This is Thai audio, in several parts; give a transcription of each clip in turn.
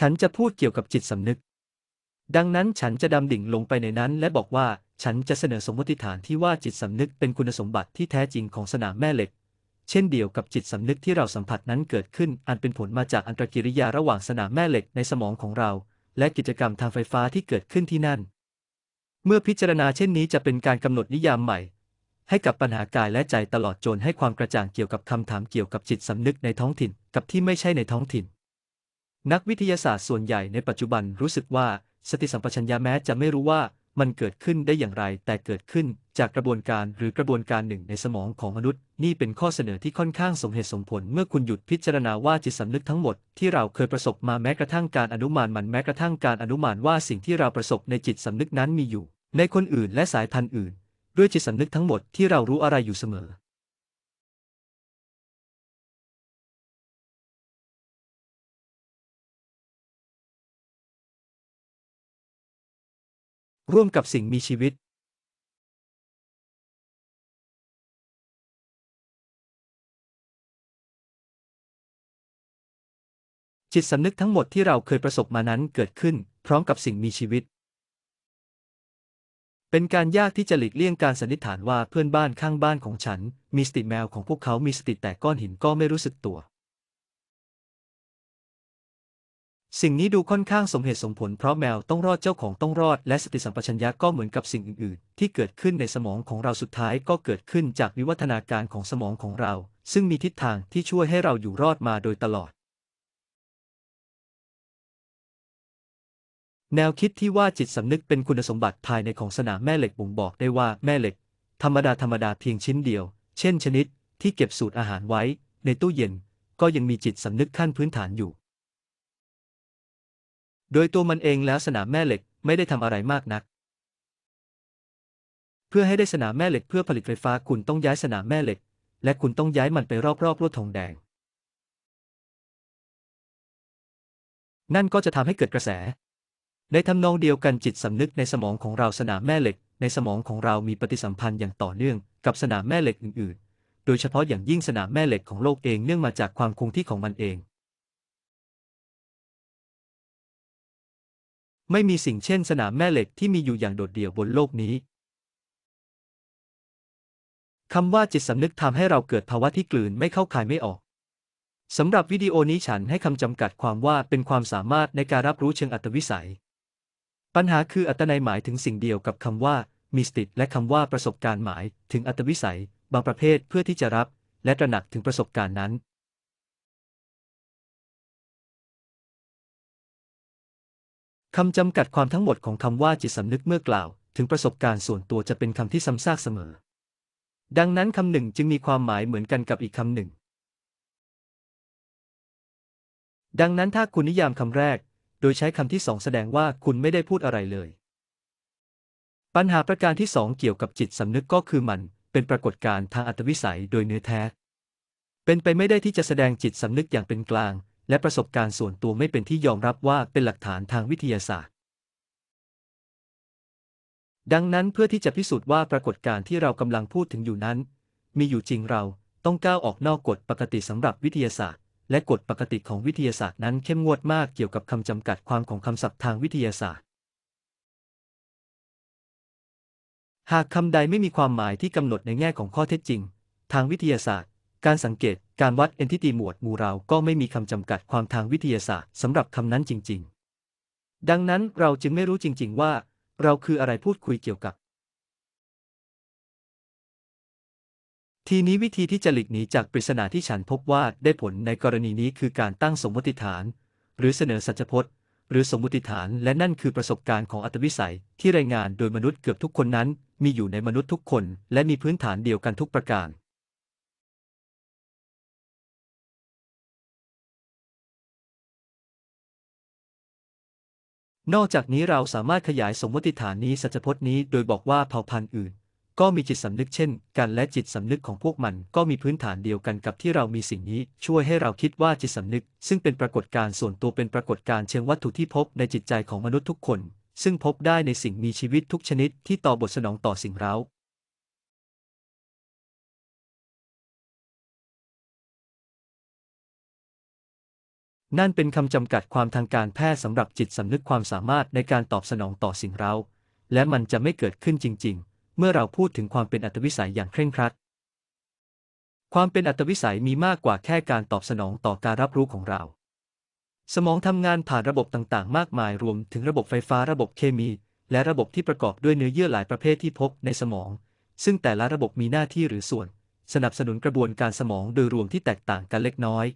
ฉันจะพูดเกี่ยวกับจิตสำนึก ดังนั้นฉันจะดำดิ่งลงไปในนั้น และบอกว่าฉันจะเสนอสมมติฐานที่ว่าจิตสำนึกเป็นคุณสมบัติที่แท้จริงของสนามแม่เหล็ก เช่นเดียวกับจิตสำนึกที่เราสัมผัสนั้นเกิดขึ้น อันเป็นผลมาจากอันตรกิริยาระหว่างสนามแม่เหล็กในสมองของเรา และกิจกรรมทางไฟฟ้าที่เกิดขึ้นที่นั่น เมื่อพิจารณาเช่นนี้จะเป็นการกำหนดนิยามใหม่ ให้กับปัญหากายและใจตลอดจนให้ความกระจ่างเกี่ยวกับคำถามเกี่ยวกับจิตสำนึกในท้องถิ่นกับที่ไม่ใช่ในท้องถิ่นนักวิทยาศาสตร์ส่วนใหญ่ในปัจจุบันรู้สึกว่า สติสัมปชัญญะแม้จะไม่รู้ว่ามันเกิดขึ้นได้อย่างไร แต่เกิดขึ้นจากกระบวนการหรือกระบวนการหนึ่งในสมองของมนุษย์ นี่เป็นข้อเสนอที่ค่อนข้างสมเหตุสมผลเมื่อคุณหยุดพิจารณาว่าจิตสำนึกทั้งหมดที่เราเคยประสบมาแม้กระทั่งการอนุมานมันแม้กระทั่งการอนุมานว่าสิ่งที่เราประสบในจิตสำนึกนั้นมีอยู่ ในคนอื่นและสายพันธุ์อื่น ด้วยจิตสำนึกทั้งหมดที่เรารู้อะไรอยู่เสมอร่วมกับสิ่งมีชีวิต จิตสำนึกทั้งหมดที่เราเคยประสบมานั้นเกิดขึ้น พร้อมกับสิ่งมีชีวิต เป็นการยากที่จะหลีกเลี่ยงการสันนิษฐานว่าเพื่อนบ้านข้างบ้านของฉัน มีสติแมวของพวกเขามีสติแต่ก้อนหินก็ไม่รู้สึกตัวสิ่งนี้ดูค่อนข้างสมเหตุสมผลเพราะแมวต้องรอดเจ้าของต้องรอดและสติสัมปชัญญะก็เหมือนกับสิ่งอื่น ๆ ที่เกิดขึ้นในสมองของเราสุดท้ายก็เกิดขึ้นจากวิวัฒนาการของสมองของเรา ซึ่งมีทิศทางที่ช่วยให้เราอยู่รอดมาโดยตลอด แนวคิดที่ว่าจิตสำนึกเป็นคุณสมบัติภายในของสนามแม่เหล็กบ่งบอกได้ว่าแม่เหล็ก ธรรมดาธรรมดาเพียงชิ้นเดียว เช่นชนิด ที่เก็บสูตรอาหารไว้ ในตู้เย็นก็ยังมีจิตสำนึกขั้นพื้นฐานอยู่โดยตัวมันเองแล้วสนามแม่เหล็กไม่ได้ทำอะไรมากนัก เพื่อให้ได้สนามแม่เหล็กเพื่อผลิตไฟฟ้าคุณต้องย้ายสนามแม่เหล็ก และคุณต้องย้ายมันไปรอบๆลวดทองแดง นั่นก็จะทำให้เกิดกระแส ในทำนองเดียวกันจิตสำนึกในสมองของเราสนามแม่เหล็กในสมองของเรามีปฏิสัมพันธ์อย่างต่อเนื่องกับสนามแม่เหล็กอื่นๆ โดยเฉพาะอย่างยิ่งสนามแม่เหล็กของโลกเองเนื่องมาจากความคงที่ของมันเองไม่มีสิ่งเช่นสนามแม่เหล็กที่มีอยู่อย่างโดดเดี่ยวบนโลกนี้ คำว่าจิตสำนึกทำให้เราเกิดภาวะที่กลืนไม่เข้าคายไม่ออกสำหรับวิดีโอนี้ฉันให้คำจำกัดความว่าเป็นความสามารถในการรับรู้เชิงอัตวิสัย ปัญหาคืออัตนายหมายถึงสิ่งเดียวกับคำว่า มีสติและคำว่าประสบการณ์หมาย ถึงอัตวิสัยบางประเภทเพื่อที่จะรับ และตระหนักถึงประสบการณ์นั้นคำจำกัดความทั้งหมดของคำว่าจิตสำนึกเมื่อกล่าว ถึงประสบการณ์ส่วนตัวจะเป็นคำที่ซ้ำซากเสมอ ดังนั้นคำหนึ่งจึงมีความหมายเหมือนกันกับอีกคำหนึ่ง ดังนั้นถ้าคุณนิยามคำแรก โดยใช้คำที่สองแสดงว่าคุณไม่ได้พูดอะไรเลย ปัญหาประการที่สองเกี่ยวกับจิตสำนึกก็คือมัน เป็นปรากฏการณ์ทางอัตวิสัยโดยเนื้อแท้ เป็นไปไม่ได้ที่จะแสดงจิตสำนึกอย่างเป็นกลางและประสบการณ์ส่วนตัวไม่เป็นที่ยอมรับว่าเป็นหลักฐานทางวิทยาศาสตร์ ดังนั้นเพื่อที่จะพิสูจน์ว่าปรากฏการณ์ที่เรากำลังพูดถึงอยู่นั้น มีอยู่จริงเราต้องก้าวออกนอกกฎปกติสำหรับวิทยาศาสตร์ และกฎปกติของวิทยาศาสตร์นั้นเข้มงวดมากเกี่ยวกับคำจำกัดความของคำศัพท์ทางวิทยาศาสตร์ หากคำใดไม่มีความหมายที่กำหนดในแง่ของข้อเท็จจริง ทางวิทยาศาสตร์การสังเกตการวัดเอนทิตีหมวด หมู่เราก็ไม่มีคำจำกัดความทางวิทยาศาสตร์สำหรับคำนั้นจริง ๆ ดังนั้นเราจึงไม่รู้จริงๆ ว่าเราคืออะไรพูดคุยเกี่ยวกับ ทีนี้วิธีที่จะหลีกหนีจากปริศนาที่ฉันพบว่าได้ผลในกรณีนี้คือการตั้งสมมติฐาน หรือเสนอสัจพจน์ หรือสมมติฐานและนั่นคือประสบการณ์ของอัตวิสัย ที่รายงานโดยมนุษย์เกือบทุกคนนั้น มีอยู่ในมนุษย์ทุกคน และมีพื้นฐานเดียวกันทุกประการนอกจากนี้เราสามารถขยายสมมติฐานนี้สัจพจน์นี้ โดยบอกว่าเผ่าพันธุ์อื่น ก็มีจิตสำนึกเช่น กัน และจิตสำนึกของพวกมันก็มีพื้นฐานเดียวกันกับที่เรามีสิ่งนี้ ช่วยให้เราคิดว่าจิตสำนึก ซึ่งเป็นปรากฏการณ์ส่วนตัวเป็นปรากฏการณ์เชิงวัตถุที่พบในจิตใจของมนุษย์ทุกคน ซึ่งพบได้ในสิ่งมีชีวิตทุกชนิด ที่ต่อบทสนองต่อสิ่งเร้านั่นเป็นคำจำกัดความทางการแพทย์สำหรับจิตสำนึกความสามารถในการตอบสนองต่อสิ่งเร้าและมันจะไม่เกิดขึ้นจริง ๆ เมื่อเราพูดถึงความเป็นอัตวิสัยอย่างเคร่งครัด ความเป็นอัตวิสัยมีมากกว่าแค่การตอบสนองต่อการรับรู้ของเรา สมองทำงานผ่านระบบต่าง ๆ มากมายรวมถึงระบบไฟฟ้าระบบเคมี และระบบที่ประกอบด้วยเนื้อเยื่อหลายประเภทที่พบในสมอง ซึ่งแต่ละระบบมีหน้าที่หรือส่วน สนับสนุนกระบวนการสมองโดยรวมที่แตกต่างกันเล็กน้อย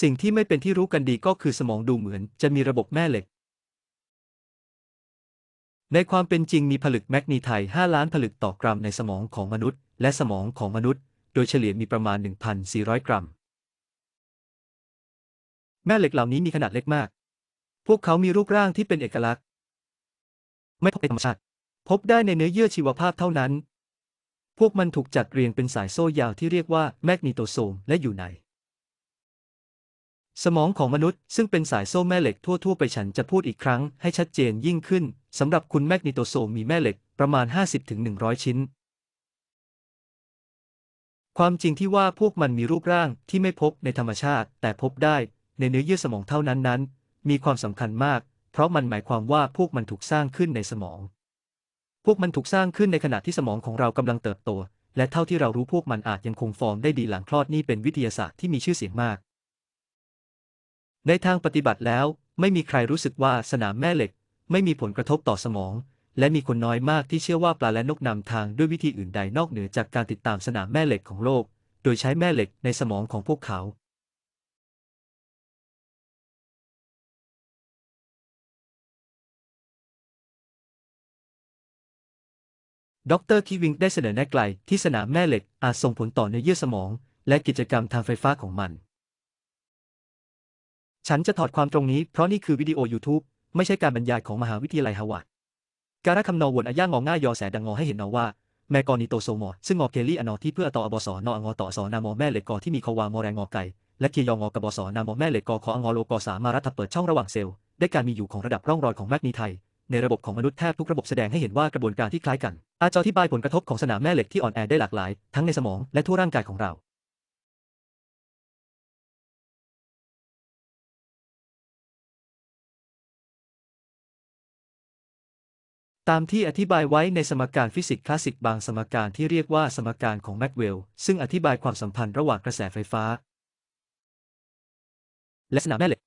สิ่งที่ไม่เป็นที่รู้กันดีก็คือสมองดูเหมือน จะมีระบบแม่เหล็ก ในความเป็นจริงมีผลึกแมกนีไท5ล้านผลึกต่อกรัมในสมองของมนุษย์ และสมองของมนุษย์ โดยเฉลี่ยมีประมาณ 1,400 กรัม แม่เหล็กเหล่านี้มีขนาดเล็กมาก พวกเขามีรูปร่างที่เป็นเอกลักษณ์ ไม่พบในธรรมชาติพบได้ในเนื้อเยื่อชีวภาพเท่านั้น พวกมันถูกจัดเรียงเป็นสายโซ่ยาวที่เรียกว่าแมกนีโตโซมและอยู่ในสมองของมนุษย์ซึ่งเป็นสายโซ่แม่เหล็กทั่วๆ ไปฉันจะพูดอีกครั้งให้ชัดเจนยิ่งขึ้น สำหรับคุณแมกนิโตโซมีแม่เหล็กประมาณ 50-100 ชิ้น ความจริงที่ว่าพวกมันมีรูปร่างที่ไม่พบในธรรมชาติ แต่พบได้ในเนื้อเยื่อสมองเท่านั้นนั้นมีความสำคัญมาก เพราะมันหมายความว่าพวกมันถูกสร้างขึ้นในสมอง พวกมันถูกสร้างขึ้นในขณะที่สมองของเรากำลังเติบโตและเท่าที่เรารู้พวกมันอาจยังคงฟอร์มได้ดีหลังคลอดนี่เป็นวิทยาศาสตร์ที่มีชื่อเสียงมากในทางปฏิบัติแล้วไม่มีใครรู้สึกว่าสนามแม่เหล็กไม่มีผลกระทบต่อสมอง และมีคนน้อยมากที่เชื่อว่าปลาและนกนำทางด้วยวิธีอื่นใดนอกเหนือจากการติดตามสนามแม่เหล็กของโลก โดยใช้แม่เหล็กในสมองของพวกเขา ดรคีวิงได้เสนอแนะไกลที่สนามแม่เหล็กอาจส่งผลต่อเนื้อเยื่อสมองและกิจกรรมทางไฟฟ้าของมันฉันจะถอดความตรงนี้เพราะนี่คือวิดีโอ YouTube ไม่ใช่การบรรยายของมหาวิทยาลัยฮาวาดการะคำนอวนอาย่างอง่ายยอแสดังงอให้เห็นนอว่าแมกอนิโตโซมอซึ่งงอเคลี่อนอที่เพื่อต่ออบสอนองอต่อสอนามอแม่เหล็กกอที่มีคอวามอแรงงอไก่และเคียองอกบสอนามอแม่เหล็กกอขอองอโลกอสามารัฐเปิดช่องระหว่างเซลล์ได้การมีอยู่ของระดับร่องรอยของแมกนีไทในระบบของมนุษย์แทบทุกระบบแสดงให้เห็นว่ากระบวนการที่คล้ายกัน อาจจะอธิบายผลกระทบของสนามแม่เหล็กที่อ่อนแอได้หลากหลาย ทั้งในสมองและทั่วร่างกายของเราตามที่อธิบายไว้ในสมการฟิสิกส์คลาสสิกบางสมการที่เรียกว่าสมการของแม็กเวลซึ่งอธิบายความสัมพันธ์ระหว่างกระแสไฟฟ้า และสนามแม่เหล็ก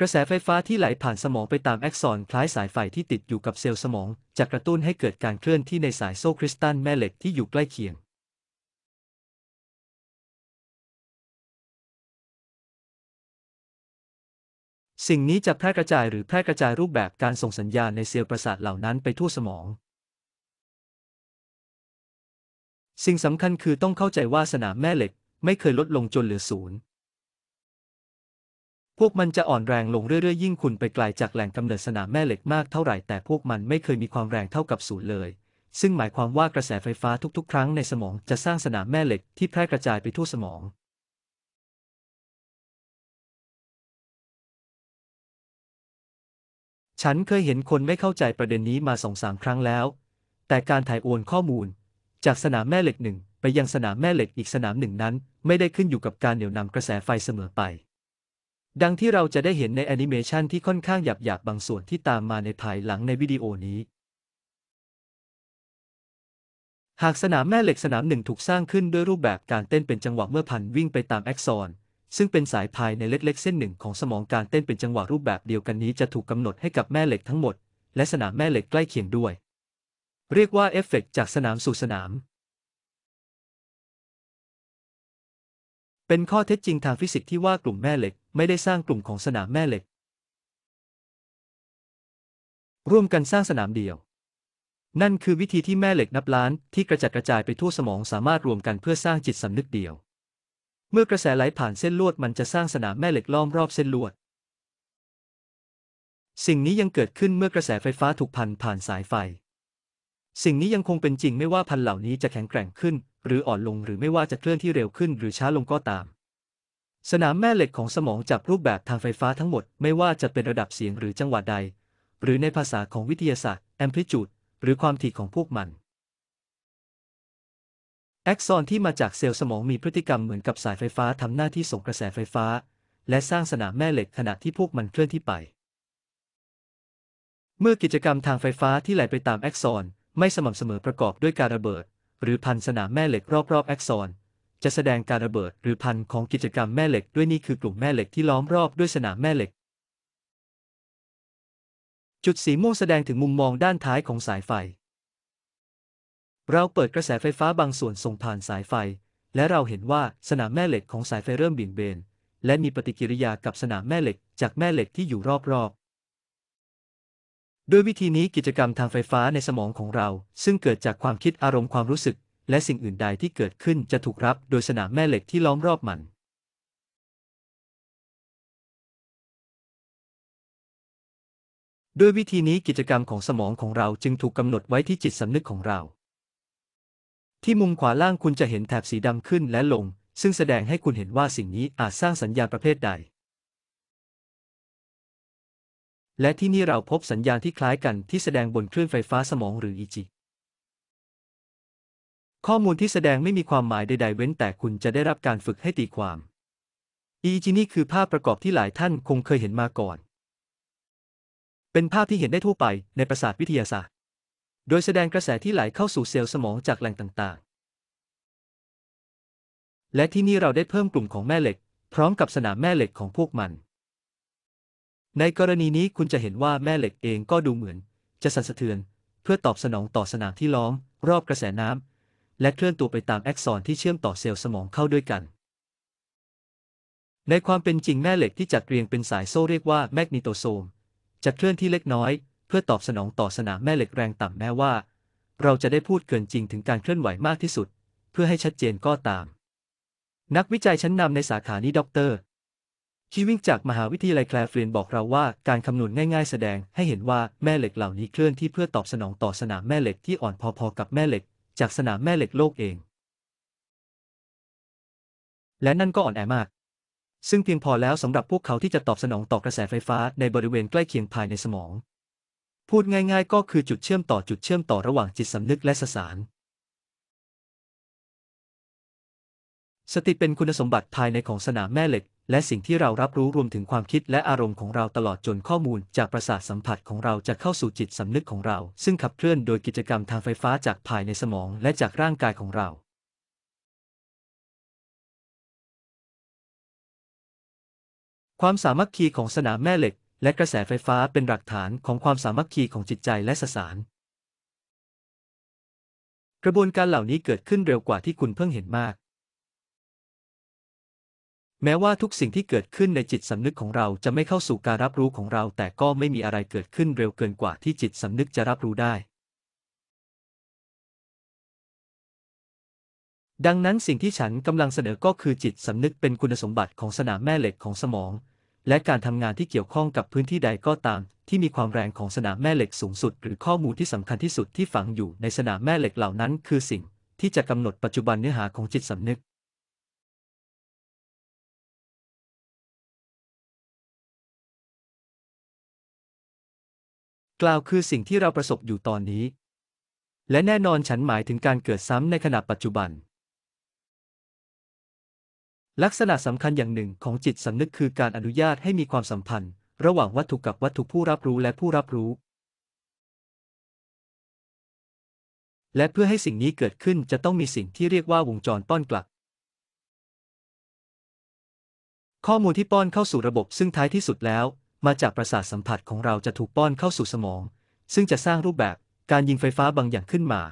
กระแสไฟฟ้าที่ไหลผ่านสมองไปตามแอคซอนคล้ายสายไฟที่ติดอยู่กับเซลล์สมองจะกระตุ้นให้เกิดการเคลื่อนที่ในสายโซ่คริสตัลแม่เหล็กที่อยู่ใกล้เคียงสิ่งนี้จะแพร่กระจายหรือแพร่กระจายรูปแบบการส่งสัญญาณในเซลล์ประสาทเหล่านั้นไปทั่วสมอง สิ่งสำคัญคือต้องเข้าใจว่าสนามแม่เหล็กไม่เคยลดลงจนเหลือศูนย์ พวกมันจะอ่อนแรงลงเรื่อยๆ ยิ่งคุณไปไกลาจากแหล่งกำเนิดสนามแม่เหล็กมากเท่าไหร่ แต่พวกมันไม่เคยมีความแรงเท่ากับศูนย์เลย ซึ่งหมายความว่ากระแสไฟฟ้าทุกๆ ครั้งในสมองจะสร้างสนามแม่เหล็กที่แพร่กระจายไปทั่วสมองฉันเคยเห็นคนไม่เข้าใจประเด็นนี้มาสองสามครั้งแล้ว แต่การถ่ายโอนข้อมูล จากสนามแม่เหล็กหนึ่งไปยังสนามแม่เหล็กอีกสนามหนึ่งนั้นไม่ได้ขึ้นอยู่กับการเหนี่ยวนำกระแสไฟเสมอไป ดังที่เราจะได้เห็นในแอนิเมชันที่ค่อนข้างหยาบๆบางส่วนที่ตามมาในภายหลังในวิดีโอนี้ หากสนามแม่เหล็กสนามหนึ่งถูกสร้างขึ้นด้วยรูปแบบการเต้นเป็นจังหวะเมื่อพันวิ่งไปตามแอคซอนซึ่งเป็นสายภายในเล็กๆ เส้นหนึ่งของสมองการเต้นเป็นจังหวะรูปแบบเดียวกันนี้จะถูกกำหนดให้กับแม่เหล็กทั้งหมด และสนามแม่เหล็กใกล้เคียงด้วย เรียกว่าเอฟเฟกจากสนามสู่สนาม เป็นข้อเท็จจริงทางฟิสิกส์ที่ว่ากลุ่มแม่เหล็กไม่ได้สร้างกลุ่มของสนามแม่เหล็ก ร่วมกันสร้างสนามเดียว นั่นคือวิธีที่แม่เหล็กนับล้านที่กระจัดกระจายไปทั่วสมองสามารถรวมกันเพื่อสร้างจิตสำนึกเดียวเมื่อกระแสไหลผ่านเส้นลวด มันจะสร้างสนามแม่เหล็กล้อมรอบเส้นลวด สิ่งนี้ยังเกิดขึ้นเมื่อกระแสไฟฟ้าถูกพันผ่านสายไฟ สิ่งนี้ยังคงเป็นจริงไม่ว่าพันเหล่านี้จะแข็งแกร่งขึ้น หรืออ่อนลงหรือไม่ว่าจะเคลื่อนที่เร็วขึ้น หรือช้าลงก็ตาม สนามแม่เหล็กของสมองจับรูปแบบทางไฟฟ้าทั้งหมดไม่ว่าจะเป็นระดับเสียงหรือจังหวะใด หรือในภาษาของวิทยาศาสตร์ แอมพลิจูดหรือความถี่ของพวกมันแอคซอนที่มาจากเซลล์สมองมีพฤติกรรมเหมือนกับสายไฟฟ้าทำหน้าที่ส่งกระแสไฟฟ้า และสร้างสนามแม่เหล็กขณะที่พวกมันเคลื่อนที่ไป เมื่อกิจกรรมทางไฟฟ้าที่ไหลไปตามแอคซอนไม่สม่ำเสมอประกอบด้วยการระเบิด หรือพันสนามแม่เหล็กรอบ ๆแอคซอนจะแสดงการระเบิดหรือพันของกิจกรรมแม่เหล็กด้วยนี่คือกลุ่มแม่เหล็กที่ล้อมรอบด้วยสนามแม่เหล็ก จุดสีม่วงแสดงถึงมุมมองด้านท้ายของสายไฟเราเปิดกระแสไฟฟ้าบางส่วนส่งผ่านสายไฟ และเราเห็นว่าสนามแม่เหล็กของสายไฟเริ่มบิ่ยงเบนและมีปฏิกิริยากับสนามแม่เหล็กจากแม่เหล็กที่อยู่รอบๆ โดวยวิธีนี้กิจกรรมทางไฟฟ้าในสมองของเรา ซึ่งเกิดจากความคิดอารมณ์ความรู้สึก และสิ่งอื่นใดที่เกิดขึ้นจะถูกรับโดยสนามแม่เหล็กที่ล้อมรอบมันด้วยวิธีนี้กิจกรรมของสมองของเราจึงถูกกำหนดไว้ที่จิตสำนึกของเราที่มุมขวาล่างคุณจะเห็นแถบสีดำขึ้นและลง ซึ่งแสดงให้คุณเห็นว่าสิ่งนี้อาจสร้างสัญญาณประเภทใด และที่นี่เราพบสัญญาณที่คล้ายกันที่แสดงบนคลื่นไฟฟ้าสมองหรืออีจิข้อมูลที่แสดงไม่มีความหมายใดๆ เว้นแต่คุณจะได้รับการฝึกให้ตีความอีจินี่คือภาพประกอบที่หลายท่านคงเคยเห็นมาก่อน เป็นภาพที่เห็นได้ทั่วไปในประสาทวิทยาศาสตร์โดยแสดงกระแสที่ไหลเข้าสู่เซลล์สมองจากแหล่งต่างๆ และที่นี่เราได้เพิ่มกลุ่มของแม่เหล็ก พร้อมกับสนามแม่เหล็กของพวกมัน ในกรณีนี้คุณจะเห็นว่าแม่เหล็กเองก็ดูเหมือน จะสั่นสะเทือน เพื่อตอบสนองต่อสนามที่ล้อม รอบกระแสน้ำและเคลื่อนตัวไปตามแอคซอนที่เชื่อมต่อเซลล์สมองเข้าด้วยกัน ในความเป็นจริงแม่เหล็กที่จัดเรียงเป็นสายโซ่เรียกว่าแมกนิโตโซมจะเคลื่อนที่เล็กน้อยพื่อตอบสนองต่อสนามแม่เหล็กแรงต่ำแม้ว่า เราจะได้พูดเกินจริงถึงการเคลื่อนไหวมากที่สุด เพื่อให้ชัดเจนก็ตาม นักวิจัยชั้นนำในสาขานี้ด็ออกเตร์คีวิ่งจากมหาวิทยาลัยแคลฟรีนบอกเราว่าการคำนวณง่ายๆ แสดงให้เห็นว่าแม่เหล็กเหล่านี้เคลื่อนที่เพื่อตอบสนองต่อสนามแม่เหล็กที่อ่อนพอๆ กับแม่เหล็ก จากสนามแม่เหล็กโลกเอง และนั่นก็อ่อนแอมาก ซึ่งเพียงพอแล้วสำหรับพวกเขาที่จะตอบสนองต่อกระแสไฟฟ้าในบริเวณใกล้เคียงภายในสมองพูดง่ายๆ ก็คือจุดเชื่อมต่อจุดเชื่อมต่อระหว่างจิตสำนึกและสสาร สติเป็นคุณสมบัติภายในของสนามแม่เหล็ก และสิ่งที่เรารับรู้รวมถึงความคิดและอารมณ์ของเราตลอดจนข้อมูล จากประสาทสัมผัสของเราจะเข้าสู่จิตสำนึกของเรา ซึ่งขับเคลื่อนโดยกิจกรรมทางไฟฟ้าจากภายในสมองและจากร่างกายของเรา ความสามัคคีของสนามแม่เหล็กและกระแสไฟฟ้าเป็นหลักฐานของความสามัคคีของจิตใจและสสาร กระบวนการเหล่านี้เกิดขึ้นเร็วกว่าที่คุณเพิ่งเห็นมาก แม้ว่าทุกสิ่งที่เกิดขึ้นในจิตสำนึกของเรา จะไม่เข้าสู่การรับรู้ของเรา แต่ก็ไม่มีอะไรเกิดขึ้นเร็วเกินกว่าที่จิตสำนึกจะรับรู้ได้ ดังนั้นสิ่งที่ฉันกำลังเสนอก็คือจิตสำนึกเป็นคุณสมบัติของสนามแม่เหล็กของสมองและการทำงานที่เกี่ยวข้องกับพื้นที่ใดก็ตาม ที่มีความแรงของสนามแม่เหล็กสูงสุด หรือข้อมูลที่สำคัญที่สุดที่ฝังอยู่ในสนามแม่เหล็กเหล่านั้น คือสิ่งที่จะกำหนดปัจจุบันเนื้อหาของจิตสำนึก กล่าวคือสิ่งที่เราประสบอยู่ตอนนี้ และแน่นอนฉันหมายถึงการเกิดซ้ำในขณะปัจจุบันลักษณะสำคัญอย่างหนึ่งของจิตสำนึกคือการอนุญาตให้มีความสัมพันธ์ ระหว่างวัตถุกับวัตถุผู้รับรู้และผู้รับรู้ และเพื่อให้สิ่งนี้เกิดขึ้นจะต้องมีสิ่งที่เรียกว่าวงจรป้อนกลับ ข้อมูลที่ป้อนเข้าสู่ระบบซึ่งท้ายที่สุดแล้ว มาจากประสาทสัมผัสของเราจะถูกป้อนเข้าสู่สมอง ซึ่งจะสร้างรูปแบบการยิงไฟฟ้าบางอย่างขึ้นมา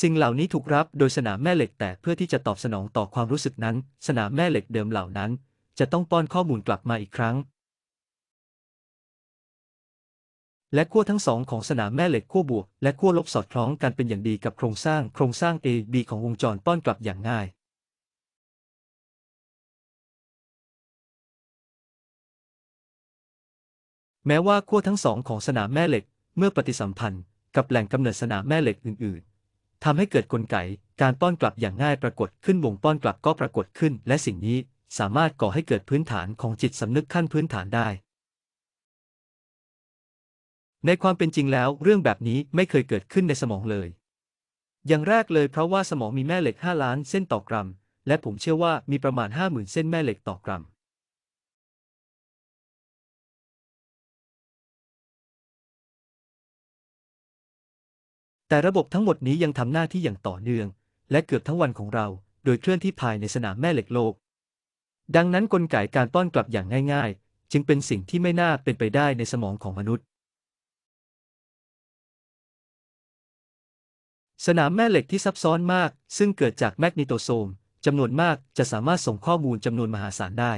สิ่งเหล่านี้ถูกรับโดยสนามแม่เหล็กแต่เพื่อที่จะตอบสนองต่อความรู้สึกนั้น สนามแม่เหล็กเดิมเหล่านั้น จะต้องป้อนข้อมูลกลับมาอีกครั้ง และขั้วทั้งสองของสนามแม่เหล็กขั้วบวก และขั้วลบสอดคล้องกันเป็นอย่างดีกับโครงสร้างโครงสร้าง A B ของวงจรป้อนกลับอย่างง่าย แม้ว่าขั้วทั้งสองของสนามแม่เหล็กเมื่อปฏิสัมพันธ์ กับแหล่งกำเนิดสนามแม่เหล็กอื่น ๆทำให้เกิดกลไก การป้อนกลับอย่างง่ายปรากฏขึ้นวงป้อนกลับก็ปรากฏขึ้น และสิ่งนี้สามารถก่อให้เกิดพื้นฐานของจิตสำนึกขั้นพื้นฐานได้ ในความเป็นจริงแล้วเรื่องแบบนี้ไม่เคยเกิดขึ้นในสมองเลย อย่างแรกเลยเพราะว่าสมองมีแม่เหล็ก5ล้านเส้นต่อ กรัม และผมเชื่อว่ามีประมาณ 50,000 เส้นแม่เหล็กต่อ กรัมแต่ระบบทั้งหมดนี้ยังทำหน้าที่อย่างต่อเนื่อง และเกือบทั้งวันของเราโดยเคลื่อนที่ภายในสนามแม่เหล็กโลก ดังนั้นนกลไกการต้อนกลับอย่างง่าย ๆ จึงเป็นสิ่งที่ไม่น่าเป็นไปได้ในสมองของมนุษย์ สนามแม่เหล็กที่ซับซ้อนมาก ซึ่งเกิดจากแมกนิโตโซมจำนวนมากจะสามารถส่งข้อมูลจำนวนมหาศาลได้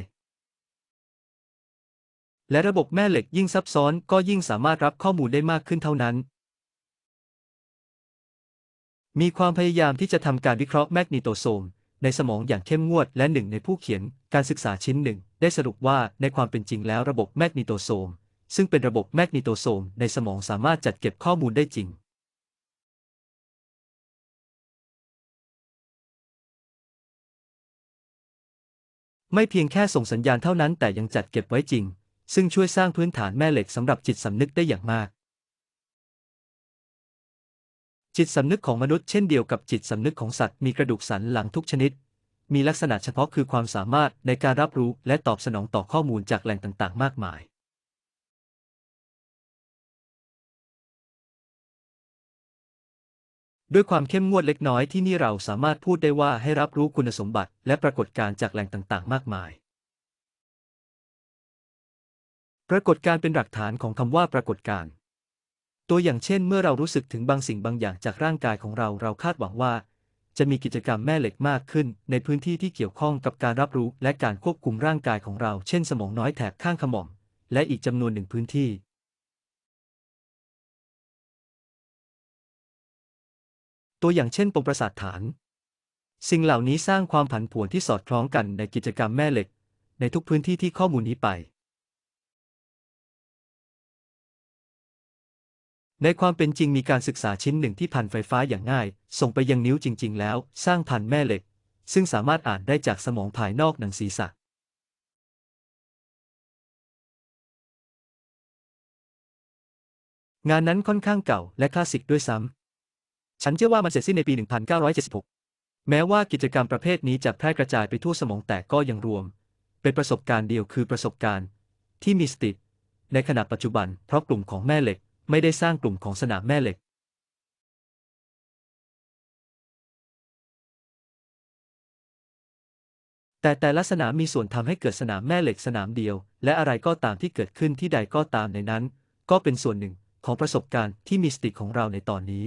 และระบบแม่เหล็กยิ่งซับซ้อนก็ยิ่งสามารถรับข้อมูลได้มากขึ้นเท่านั้นมีความพยายามที่จะทำการวิเคราะห์แมกนิโตโซมในสมองอย่างเข้มงวดและหนึ่งในผู้เขียนการศึกษาชิ้นหนึ่งได้สรุปว่าในความเป็นจริงแล้วระบบแมกนิโตโซมซึ่งเป็นระบบแมกนิโตโซมในสมองสามารถจัดเก็บข้อมูลได้จริง ไม่เพียงแค่ส่งสัญญาณเท่านั้นแต่ยังจัดเก็บไว้จริงซึ่งช่วยสร้างพื้นฐานแม่เหล็กสำหรับจิตสำนึกได้อย่างมากจิตสำนึกของมนุษย์เช่นเดียวกับจิตสำนึกของสัตว์มีกระดูกสันหลังทุกชนิด มีลักษณะเฉพาะคือความสามารถในการรับรู้และตอบสนองต่อข้อมูลจากแหล่งต่างๆมากมาย ด้วยความเข้มงวดเล็กน้อยที่นี่เราสามารถพูดได้ว่าให้รับรู้คุณสมบัติ และปรากฏการณ์จากแหล่งต่างๆมากมาย ปรากฏการณ์เป็นหลักฐานของคำว่าปรากฏการณตัวอย่างเช่นเมื่อเรารู้สึกถึงบางสิ่งบางอย่างจากร่างกายของเราเราคาดหวังว่า จะมีกิจกรรมแม่เหล็กมากขึ้นในพื้นที่ที่เกี่ยวข้องกับการรับรู้และการควบคุมร่างกายของเรา เช่นสมองน้อยแถบข้างขมอม และอีกจำนวนหนึ่งพื้นที่ ตัวอย่างเช่นปมประสาทฐาน สิ่งเหล่านี้สร้างความผันผวนที่สอดคล้องกันในกิจกรรมแม่เหล็ก ในทุกพื้นที่ที่ข้อมูลนี้ไปในความเป็นจริงมีการศึกษาชิ้นหนึ่งที่ผ่านไฟฟ้าอย่างง่าย ส่งไปยังนิ้วจริงๆแล้ว สร้างผ่านแม่เหล็ก ซึ่งสามารถอ่านได้จากสมองภายนอกหนังศีรษะ งานนั้นค่อนข้างเก่าและคลาสสิกด้วยซ้ำ ฉันเชื่อว่ามันเสร็จสิ้นในปี 1976 แม้ว่ากิจกรรมประเภทนี้จะแพร่กระจายไปทั่วสมองแต่ก็ยังรวม เป็นประสบการณ์เดียวคือประสบการณ์ ที่มีสติในขณะปัจจุบันเพราะกลุ่มของแม่เหล็กไม่ได้สร้างกลุ่มของสนามแม่เหล็ก แต่แต่ละสนามมีส่วนทำให้เกิดสนามแม่เหล็กสนามเดียว และอะไรก็ตามที่เกิดขึ้นที่ใดก็ตามในนั้น ก็เป็นส่วนหนึ่งของประสบการณ์ที่มีสติของเราในตอนนี้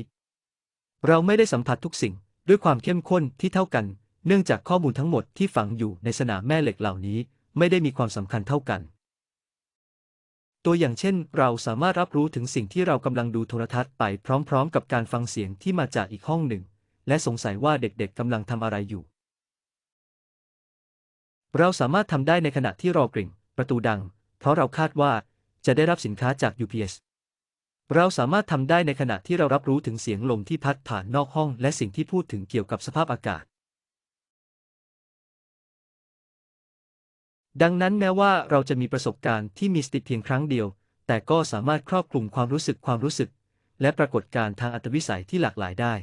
เราไม่ได้สัมผัสทุกสิ่งด้วยความเข้มข้นที่เท่ากัน เนื่องจากข้อมูลทั้งหมดที่ฝังอยู่ในสนามแม่เหล็กเหล่านี้ไม่ได้มีความสำคัญเท่ากันตัวอย่างเช่นเราสามารถรับรู้ถึงสิ่งที่เรากำลังดูโทรทัศน์ไปพร้อมๆกับการฟังเสียงที่มาจากอีกห้องหนึ่ง และสงสัยว่าเด็กๆกำลังทำอะไรอยู่ เราสามารถทำได้ในขณะที่รอกริ่ง ประตูดังเพราะเราคาดว่าจะได้รับสินค้าจาก UPS เราสามารถทำได้ในขณะที่เรารับรู้ถึงเสียงลมที่พัดผ่านนอกห้องและสิ่งที่พูดถึงเกี่ยวกับสภาพอากาศดังนั้นแม้ว่าเราจะมีประสบการณ์ที่มีสติเพียงครั้งเดียว แต่ก็สามารถครอบคลุมความรู้สึกความรู้สึก และปรากฏการณ์ทางอัตวิสัยที่หลากหลายได้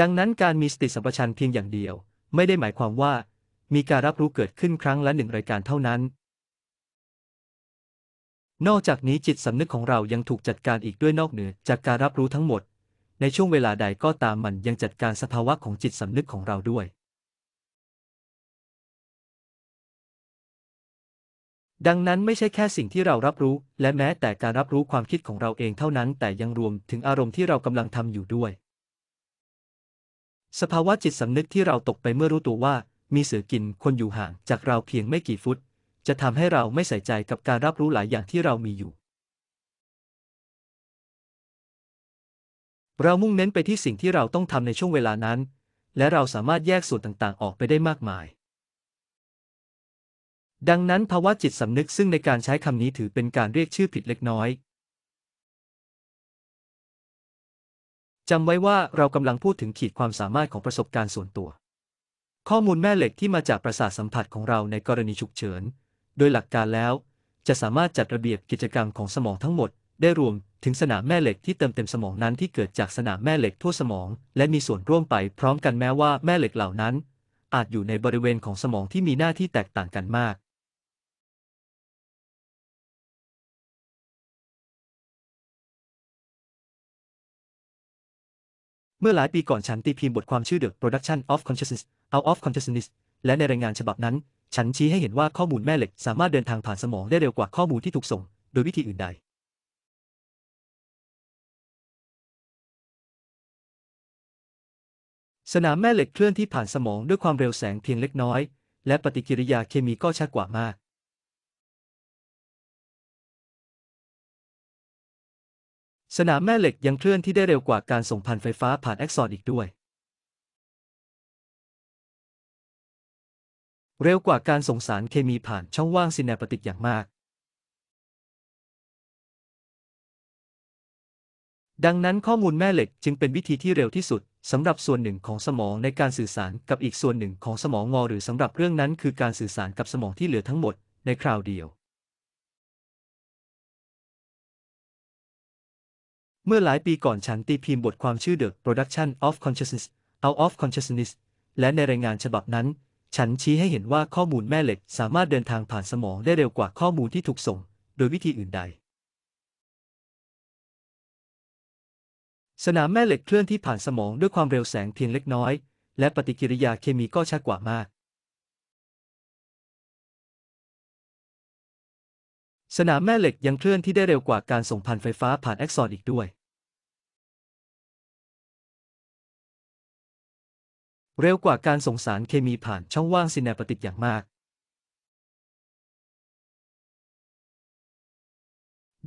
ดังนั้นการมีสติสัมปชัญเพียงอย่างเดียว ไม่ได้หมายความว่า มีการรับรู้เกิดขึ้นครั้งละหนึ่งรายการเท่านั้น นอกจากนี้จิตสำนึกของเรายังถูกจัดการอีกด้วยนอกเหนือจากการรับรู้ทั้งหมดในช่วงเวลาใดก็ตามมันยังจัดการสภาวะของจิตสำนึกของเราด้วย ดังนั้นไม่ใช่แค่สิ่งที่เรารับรู้ และแม้แต่การรับรู้ความคิดของเราเองเท่านั้นแต่ยังรวมถึงอารมณ์ที่เรากำลังทำอยู่ด้วย สภาวะจิตสำนึกที่เราตกไปเมื่อรู้ตัวว่ามีเสือกินคนอยู่ห่าง จากเราเพียงไม่กี่ฟุต จะทำให้เราไม่ใส่ใจกับการรับรู้หลายอย่างที่เรามีอยู่เรามุ่งเน้นไปที่สิ่งที่เราต้องทำในช่วงเวลานั้น และเราสามารถแยกส่วนต่างๆออกไปได้มากมาย ดังนั้นภาวะจิตสำนึกซึ่งในการใช้คำนี้ถือเป็นการเรียกชื่อผิดเล็กน้อย จำไว้ว่าเรากำลังพูดถึงขีดความสามารถของประสบการณ์ส่วนตัว ข้อมูลแม่เหล็กที่มาจากประสาทสัมผัสของเราในกรณีฉุกเฉิน โดยหลักการแล้วจะสามารถจัดระเบียบกิจกรรมของสมองทั้งหมดได้รวมถึงสนามแม่เหล็กที่เติมเต็มสมองนั้นที่เกิดจากสนามแม่เหล็กทั่วสมอง และมีส่วนร่วมไปพร้อมกันแม้ว่าแม่เหล็กเหล่านั้น อาจอยู่ในบริเวณของสมองที่มีหน้าที่แตกต่างกันมาก เมื่อหลายปีก่อนฉันตีพิมพ์บทความชื่อ The Production of Consciousness Out of Consciousness และในรายงานฉบับนั้น ฉันชี้ให้เห็นว่าข้อมูลแม่เหล็กสามารถเดินทางผ่านสมองได้เร็วกว่าข้อมูลที่ถูกส่ง โดยวิธีอื่นใดสนามแม่เหล็กเคลื่อนที่ผ่านสมองด้วยความเร็วแสงเพียงเล็กน้อย และปฏิกิริยาเคมีก็ช้ากว่ามาก สนามแม่เหล็กยังเคลื่อนที่ได้เร็วกว่าการส่งพันไฟฟ้าผ่านแอคซอนอีกด้วย เร็วกว่าการส่งสารเคมีผ่านช่องว่างซินแนปติกอย่างมากดังนั้นข้อมูลแม่เหล็กจึง เป็นวิธีที่เร็วที่สุดสำหรับส่วนหนึ่งของสมองในการสื่อสารกับอีกส่วนหนึ่งของสมองงอหรือสำหรับเรื่องนั้นคือการสื่อสารกับสมองที่เหลือทั้งหมดในคราวเดียว เมื่อหลายปีก่อนฉันตีพิมพ์บทความชื่อ The Production of Consciousness Out of Consciousness และในรายงานฉบับนั้น ฉันชี้ให้เห็นว่าข้อมูลแม่เหล็กสามารถเดินทางผ่านสมองได้เร็วกว่าข้อมูลที่ถูกส่ง โดยวิธีอื่นใดสนามแม่เหล็กเคลื่อนที่ผ่านสมองด้วยความเร็วแสงเพียงเล็กน้อย และปฏิกิริยาเคมีก็ช้ากว่ามาก สนามแม่เหล็กยังเคลื่อนที่ได้เร็วกว่าการส่งพันไฟฟ้าผ่านแอคซอนอีกด้วย เร็วกว่าการส่งสารเคมีผ่านช่องว่างซินนปติกอย่างมาก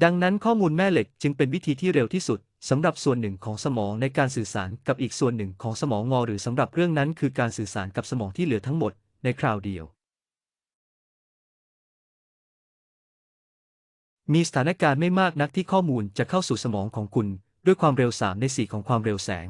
ดังนั้นข้อมูลแม่เหล็กจึงเป็นวิธีที่เร็วที่สุดสำหรับส่วนหนึ่งของสมองในการสื่อสารกับอีกส่วนหนึ่งของสมองงอหรือสำหรับเรื่องนั้นคือการสื่อสารกับสมองที่เหลือทั้งหมดในคราวเดียว มีสถานการณ์ไม่มากนักที่ข้อมูลจะเข้าสู่สมองของคุณด้วยความเร็ว3ใน4ของความเร็วแสง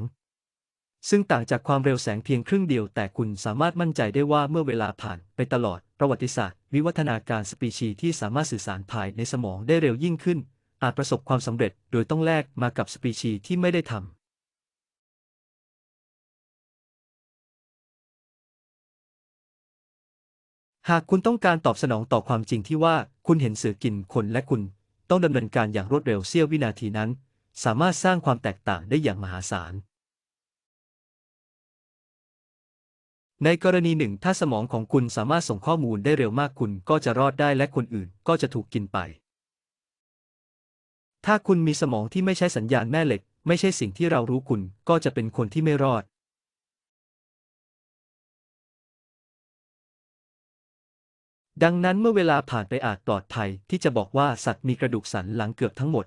ซึ่งต่างจากความเร็วแสงเพียงครึ่งเดียวแต่คุณสามารถมั่นใจได้ว่าเมื่อเวลาผ่านไปตลอดประวัติศาสตร์วิวัฒนาการสปีชีที่สามารถสื่อสารภายในสมองได้เร็วยิ่งขึ้น อาจประสบความสำเร็จโดยต้องแลกมากับสปีชีที่ไม่ได้ทำหากคุณต้องการตอบสนองต่อความจริงที่ว่าคุณเห็นเสือกินคนและคุณต้องดำเนินการอย่างรวดเร็วเสี้ยววินาทีนั้น สามารถสร้างความแตกต่างได้อย่างมหาศาลในกรณีหนึ่งถ้าสมองของคุณสามารถส่งข้อมูลได้เร็วมากคุณก็จะรอดได้และคนอื่นก็จะถูกกินไป ถ้าคุณมีสมองที่ไม่ใช้สัญญาณแม่เหล็กไม่ใช่สิ่งที่เรารู้คุณก็จะเป็นคนที่ไม่รอด ดังนั้นเมื่อเวลาผ่านไปอาจปลอดภัยที่จะบอกว่าสัตว์มีกระดูกสันหลังเกือบทั้งหมด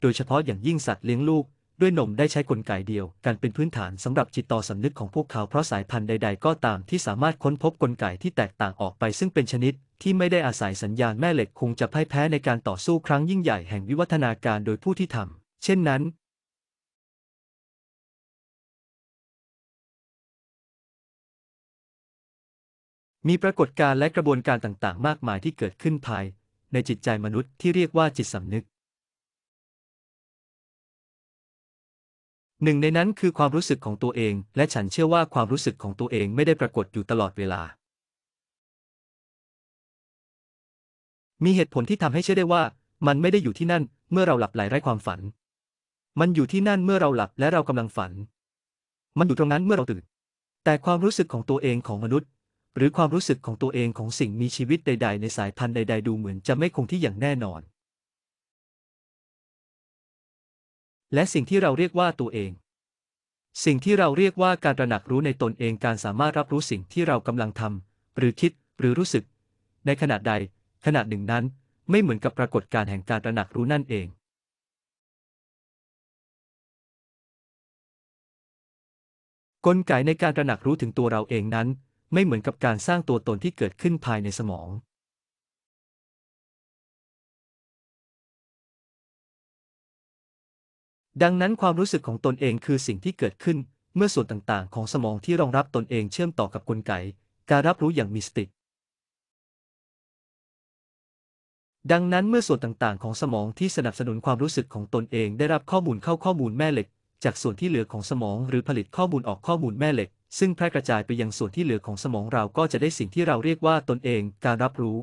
โดยเฉพาะอย่างยิ่งสัตว์เลี้ยงลูกด้วยนมได้ใช้กลไกเดียวกันเป็นพื้นฐานสำหรับจิตต่อสานึกของพวกเขาเพราะสายพันธุ์ใดๆ ก็ตามที่สามารถค้นพบกลไกที่แตกต่างออกไปซึ่งเป็นชนิดที่ไม่ได้อาศัยสัญญาณแม่เหล็กคงจะพ่ายแพ้ในการต่อสู้ครั้งยิ่งใหญ่แห่งวิวัฒนาการโดยผู้ที่ทำเช่นนั้น มีปรากฏการณ์และกระบวนการต่างๆ มากมายที่เกิดขึ้นภาย ในจิตใจมนุษย์ที่เรียกว่าจิตสานึกหนึ่งในนั้นคือความรู้สึกของตัวเอง และฉันเชื่อว่าความรู้สึกของตัวเองไม่ได้ปรากฏอยู่ตลอดเวลา มีเหตุผลที่ทำให้เชื่อได้ว่า มันไม่ได้อยู่ที่นั่นเมื่อเราหลับไหลไร้ความฝัน มันอยู่ที่นั่นเมื่อเราหลับและเรากำลังฝัน มันอยู่ตรงนั้นเมื่อเราตื่น แต่ความรู้สึกของตัวเองของมนุษย์ หรือความรู้สึกของตัวเองของสิ่งมีชีวิตใด ๆ ในสายพันธุ์ใด ๆ ดูเหมือนจะไม่คงที่อย่างแน่นอนและสิ่งที่เราเรียกว่าตัวเอง สิ่งที่เราเรียกว่าการตระหนักรู้ในตนเอง การสามารถรับรู้สิ่งที่เรากำลังทำหรือคิด หรือรู้สึก ในขณะใดขณะหนึ่งนั้น ไม่เหมือนกับปรากฏการแห่งการตระหนักรู้นั่นเอง กลไกในการตระหนักรู้ถึงตัวเราเองนั้น ไม่เหมือนกับการสร้างตัวตนที่เกิดขึ้นภายในสมองดังนั้นความรู้สึกของตนเองคือสิ่งที่เกิดขึ้น เมื่อส่วนต่างๆของสมองที่รองรับตนเองเชื่อมต่อกับกลไก การรับรู้อย่างมีสติดังนั้นเมื่อส่วนต่างๆของสมองที่สนับสนุนความรู้สึกของตนเองได้รับข้อมูลเข้าข้อมูลแม่เหล็ก จากส่วนที่เหลือของสมองหรือผลิตข้อมูลออกข้อมูลแม่เหล็ก ซึ่งแพร่กระจายไปยังส่วนที่เหลือของสมองเราก็จะได้สิ่งที่เราเรียกว่าตนเองการรับรู้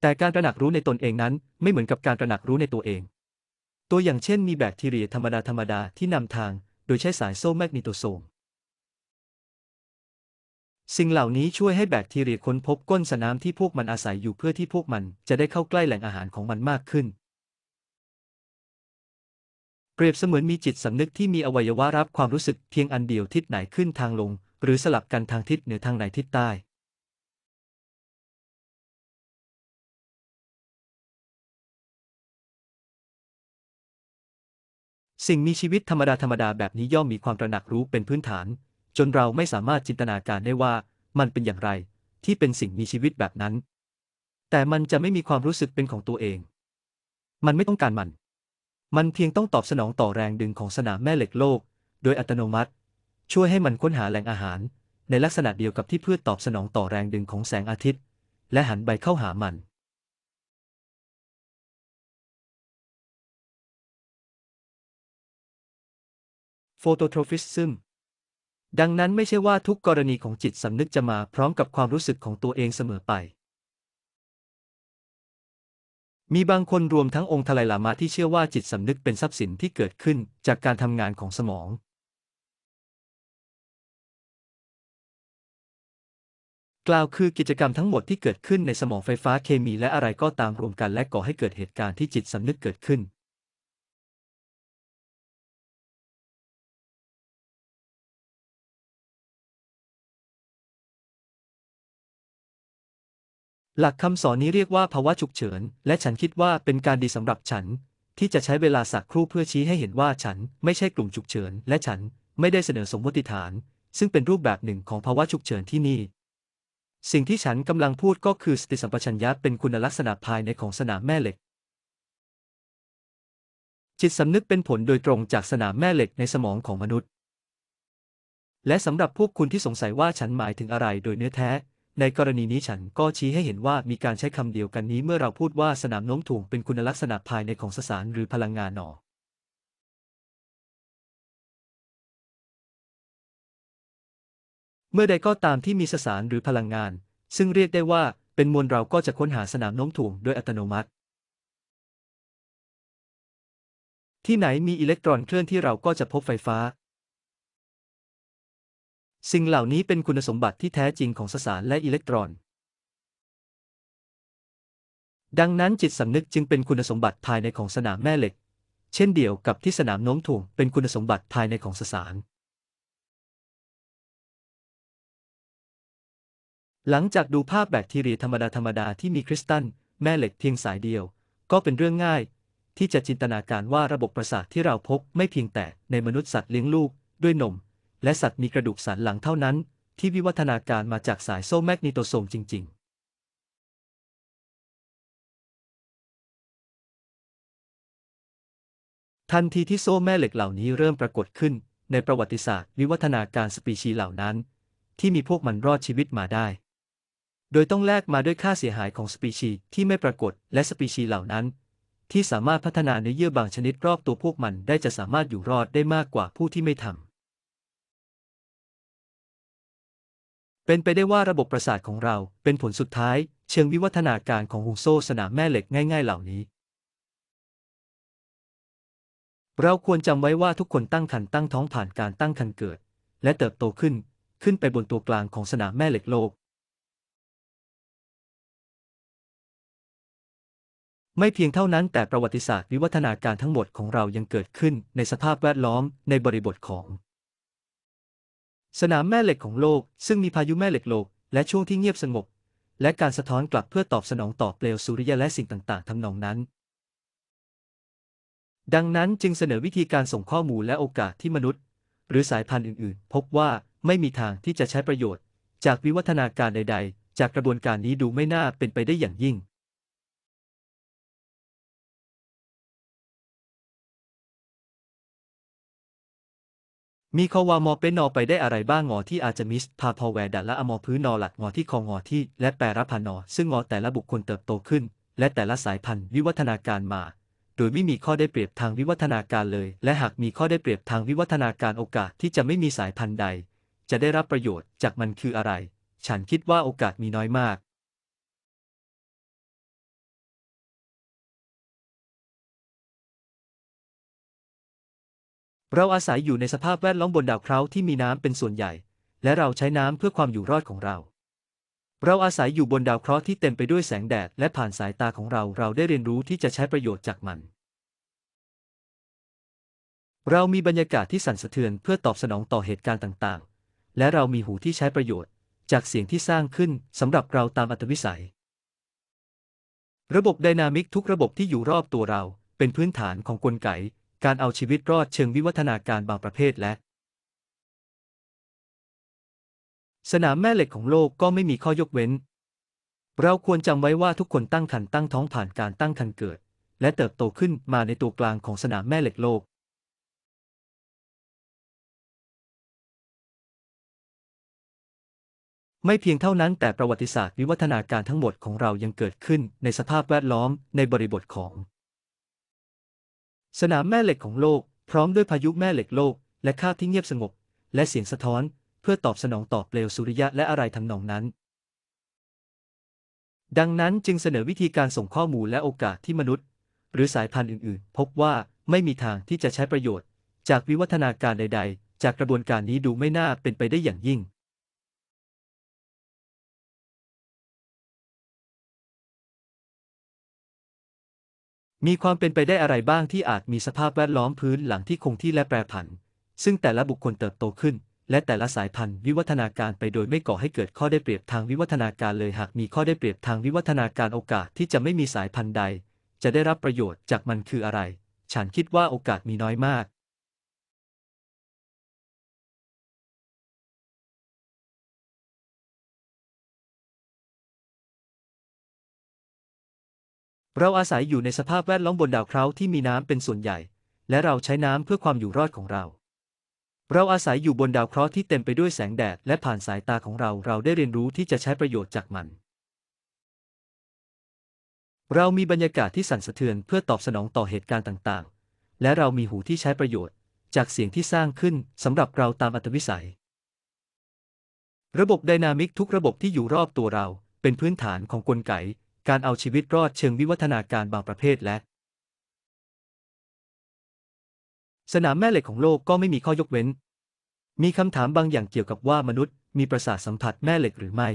แต่การตระหนักรู้ในตนเองนั้นไม่เหมือนกับการตระหนักรู้ในตัวเอง ตัวอย่างเช่นมีแบคทีเรียธรรมดาธรรมดาที่นำทาง โดยใช้สายโซ่แมกนีโตโซม สิ่งเหล่านี้ช่วยให้แบคทีเรียค้นพบก้นสนามที่พวกมันอาศัยอยู่เพื่อที่พวกมันจะได้เข้าใกล้แหล่งอาหารของมันมากขึ้น เปรียบเสมือนมีจิตสำนึกที่มีอวัยวะรับความรู้สึกเพียงอันเดียวทิศไหนขึ้นทางลง หรือสลับกันทางทิศเหนือทางไหนทิศใต้สิ่งมีชีวิตธรรมดาธรรมดาแบบนี้ย่อมมีความตระหนักรู้เป็นพื้นฐาน จนเราไม่สามารถจินตนาการได้ว่า มันเป็นอย่างไร ที่เป็นสิ่งมีชีวิตแบบนั้น แต่มันจะไม่มีความรู้สึกเป็นของตัวเอง มันไม่ต้องการมันมันเพียงต้องตอบสนองต่อแรงดึงของสนามแม่เหล็กโลก โดยอัตโนมัติ ช่วยให้มันค้นหาแหล่งอาหาร ในลักษณะเดียวกับที่พืชตอบสนองต่อแรงดึงของแสงอาทิตย์ และหันใบเข้าหามันโฟโตโทรฟิสซึมดังนั้นไม่ใช่ว่าทุกกรณีของจิตสำนึกจะมาพร้อมกับความรู้สึกของตัวเองเสมอไป มีบางคนรวมทั้งองค์ทลายลามะที่เชื่อว่าจิตสำนึกเป็นทรัพย์สินที่เกิดขึ้นจากการทำงานของสมอง กล่าวคือกิจกรรมทั้งหมดที่เกิดขึ้นในสมองไฟฟ้าเคมีและอะไรก็ตามรวมกันและก่อให้เกิดเหตุการณ์ที่จิตสำนึกเกิดขึ้นหลักคำสอนนี้เรียกว่าภาวะฉุกเฉิน และฉันคิดว่าเป็นการดีสำหรับฉัน ที่จะใช้เวลาสักครู่เพื่อชี้ให้เห็นว่าฉันไม่ใช่กลุ่มฉุกเฉิน และฉันไม่ได้เสนอสมมติฐาน ซึ่งเป็นรูปแบบหนึ่งของภาวะฉุกเฉินที่นี่ สิ่งที่ฉันกำลังพูดก็คือสติสัมปชัญญะเป็นคุณลักษณะภายในของสนามแม่เหล็กจิตสำนึกเป็นผลโดยตรงจากสนามแม่เหล็กในสมองของมนุษย์ และสำหรับพวกคุณที่สงสัยว่าฉันหมายถึงอะไรโดยเนื้อแท้ในกรณีนี้ฉันก็ชี้ให้เห็นว่ามีการใช้คำเดียวกันนี้เมื่อเราพูดว่าสนามโน้มถ่วงเป็นคุณลักษณะภายในของสสาร หรือพลังงานหนอเมื่อใดก็ตามที่มีสสารหรือพลังงาน ซึ่งเรียกได้ว่าเป็นมวลเราก็จะค้นหาสนามโน้มถ่วงโดยอัตโนมัติ ที่ไหนมีอิเล็กตรอนเคลื่อนที่เราก็จะพบไฟฟ้าสิ่งเหล่านี้เป็นคุณสมบัติที่แท้จริงของสสารและอิเล็กตรอน ดังนั้นจิตสำนึกจึงเป็นคุณสมบัติภายในของสนามแม่เหล็ก เช่นเดียวกับที่สนามโน้มถ่วงเป็นคุณสมบัติภายในของสสาร หลังจากดูภาพแบคทีเรียธรรมดาธรรมดาที่มีคริสตัลแม่เหล็กเพียงสายเดียว ก็เป็นเรื่องง่าย ที่จะจินตนาการว่าระบบประสาทที่เราพบไม่เพียงแต่ในมนุษย์สัตว์เลี้ยงลูกด้วยนมและสัตว์มีกระดูกสันหลังเท่านั้น ที่วิวัฒนาการมาจากสายโซ่แมกนีโตโซมจริงๆ ทันทีที่โซ่แม่เหล็กเหล่านี้เริ่มปรากฏขึ้น ในประวัติศาสตร์ วิวัฒนาการสปีชีเหล่านั้น ที่มีพวกมันรอดชีวิตมาได้ โดยต้องแลกมาด้วยค่าเสียหายของสปีชีที่ไม่ปรากฏและสปีชีเหล่านั้น ที่สามารถพัฒนาเนื้อเยื่อบางชนิดรอบตัวพวกมันได้จะสามารถอยู่รอดได้มากกว่าผู้ที่ไม่ทำเป็นไปได้ว่าระบบประสาทของเราเป็นผลสุดท้าย เชิงวิวัฒนาการของห่วงโซ่สนามแม่เหล็กง่ายๆเหล่านี้ เราควรจำไว้ว่าทุกคนตั้งครรภ์ตั้งท้องผ่านการตั้งครรภ์เกิด และเติบโตขึ้นขึ้นไปบนตัวกลางของสนามแม่เหล็กโลก ไม่เพียงเท่านั้นแต่ประวัติศาสตร์วิวัฒนาการทั้งหมดของเรายังเกิดขึ้นในสภาพแวดล้อมในบริบทของสนามแม่เหล็กของโลก ซึ่งมีพายุแม่เหล็กโลกและช่วงที่เงียบสงบและการสะท้อนกลับเพื่อตอบสนองต่อเปลวสุริยะและสิ่งต่าง ๆทำนองนั้น ดังนั้นจึงเสนอวิธีการส่งข้อมูลและโอกาสที่มนุษย์ หรือสายพันธุ์อื่น ๆ พบว่าไม่มีทางที่จะใช้ประโยชน์ จากวิวัฒนาการใด ๆ จากกระบวนการนี้ดูไม่น่าเป็นไปได้อย่างยิ่งมีคอวามอเป็นนอไปได้อะไรบ้างงอที่อาจจะมิสพาพอแวดและอมอพื้นนอหลักงอที่คองอที่และแปรรับพันนอซึ่งงอแต่ละบุคคลเติบโตขึ้นและแต่ละสายพันธุ์วิวัฒนาการมาโดยไม่มีข้อได้เปรียบทางวิวัฒนาการเลยและหากมีข้อได้เปรียบทางวิวัฒนาการโอกาสที่จะไม่มีสายพันธุ์ใดจะได้รับประโยชน์จากมันคืออะไรฉันคิดว่าโอกาสมีน้อยมากเราอาศัยอยู่ในสภาพแวดล้อมบนดาวเคราะห์ที่มีน้ำเป็นส่วนใหญ่ และเราใช้น้ำเพื่อความอยู่รอดของเรา เราอาศัยอยู่บนดาวเคราะห์ที่เต็มไปด้วยแสงแดดและผ่านสายตาของเรา เราได้เรียนรู้ที่จะใช้ประโยชน์จากมัน เรามีบรรยากาศที่สั่นสะเทือนเพื่อตอบสนองต่อเหตุการณ์ต่าง ๆ และเรามีหูที่ใช้ประโยชน์ จากเสียงที่สร้างขึ้นสำหรับเราตามอัตวิสัย ระบบไดนามิกทุกระบบที่อยู่รอบตัวเรา เป็นพื้นฐานของกลไกการเอาชีวิตรอดเชิงวิวัฒนาการบางประเภทและ สนามแม่เหล็กของโลกก็ไม่มีข้อยกเว้น เราควรจำไว้ว่า ทุกคนตั้งครรภ์ตั้งท้องผ่านการตั้งครรภ์เกิด และเติบโตขึ้นมาในตัวกลางของสนามแม่เหล็กโลก ไม่เพียงเท่านั้นแต่ประวัติศาสตร์วิวัฒนาการทั้งหมดของเรายังเกิดขึ้นในสภาพแวดล้อมในบริบทของสนามแม่เหล็กของโลก พร้อมด้วยพายุแม่เหล็กโลกและคาบที่เงียบสงบ และเสียงสะท้อน เพื่อตอบสนองต่อเปลวสุริยะและอะไรทำนองนั้น ดังนั้นจึงเสนอวิธีการส่งข้อมูลและโอกาสที่มนุษย์ หรือสายพันธุ์อื่นๆ พบว่าไม่มีทางที่จะใช้ประโยชน์ จากวิวัฒนาการใด ๆ จากกระบวนการนี้ดูไม่น่าเป็นไปได้อย่างยิ่งมีความเป็นไปได้อะไรบ้างที่อาจมีสภาพแวดล้อมพื้นหลังที่คงที่และแปรผัน ซึ่งแต่ละบุคคลเติบโตขึ้น และแต่ละสายพันธุ์วิวัฒนาการไปโดยไม่ก่อให้เกิดข้อได้เปรียบทางวิวัฒนาการเลย หากมีข้อได้เปรียบทางวิวัฒนาการโอกาสที่จะไม่มีสายพันธุ์ใดจะได้รับประโยชน์จากมันคืออะไร ฉันคิดว่าโอกาสมีน้อยมากเราอาศัยอยู่ในสภาพแวดล้อมบนดาวเคราะห์ที่มีน้ำเป็นส่วนใหญ่ และเราใช้น้ำ เพื่อความอยู่รอดของเรา เราอาศัยอยู่บนดาวเคราะห์ที่เต็มไปด้วยแสงแดด และผ่านสายตาของเราเราได้เรียนรู้ที่จะใช้ประโยชน์จากมัน เรามีบรรยากาศที่สั่นสะเทือนเพื่อตอบสนองต่อเหตุการณ์ต่างๆ และเรามีหูที่ใช้ประโยชน์ จากเสียงที่สร้างขึ้นสำหรับเราตามอัตวิสัย ระบบไดนามิกทุกระบบที่อยู่รอบตัวเราเป็นพื้นฐานของกลไกการเอาชีวิตรอดเชิงวิวัฒนาการบางประเภทและ สนามแม่เหล็กของโลกก็ไม่มีข้อยกเว้น มีคำถามบางอย่างเกี่ยวกับว่ามนุษย์มีประสาทสัมผัสแม่เหล็กหรือไม่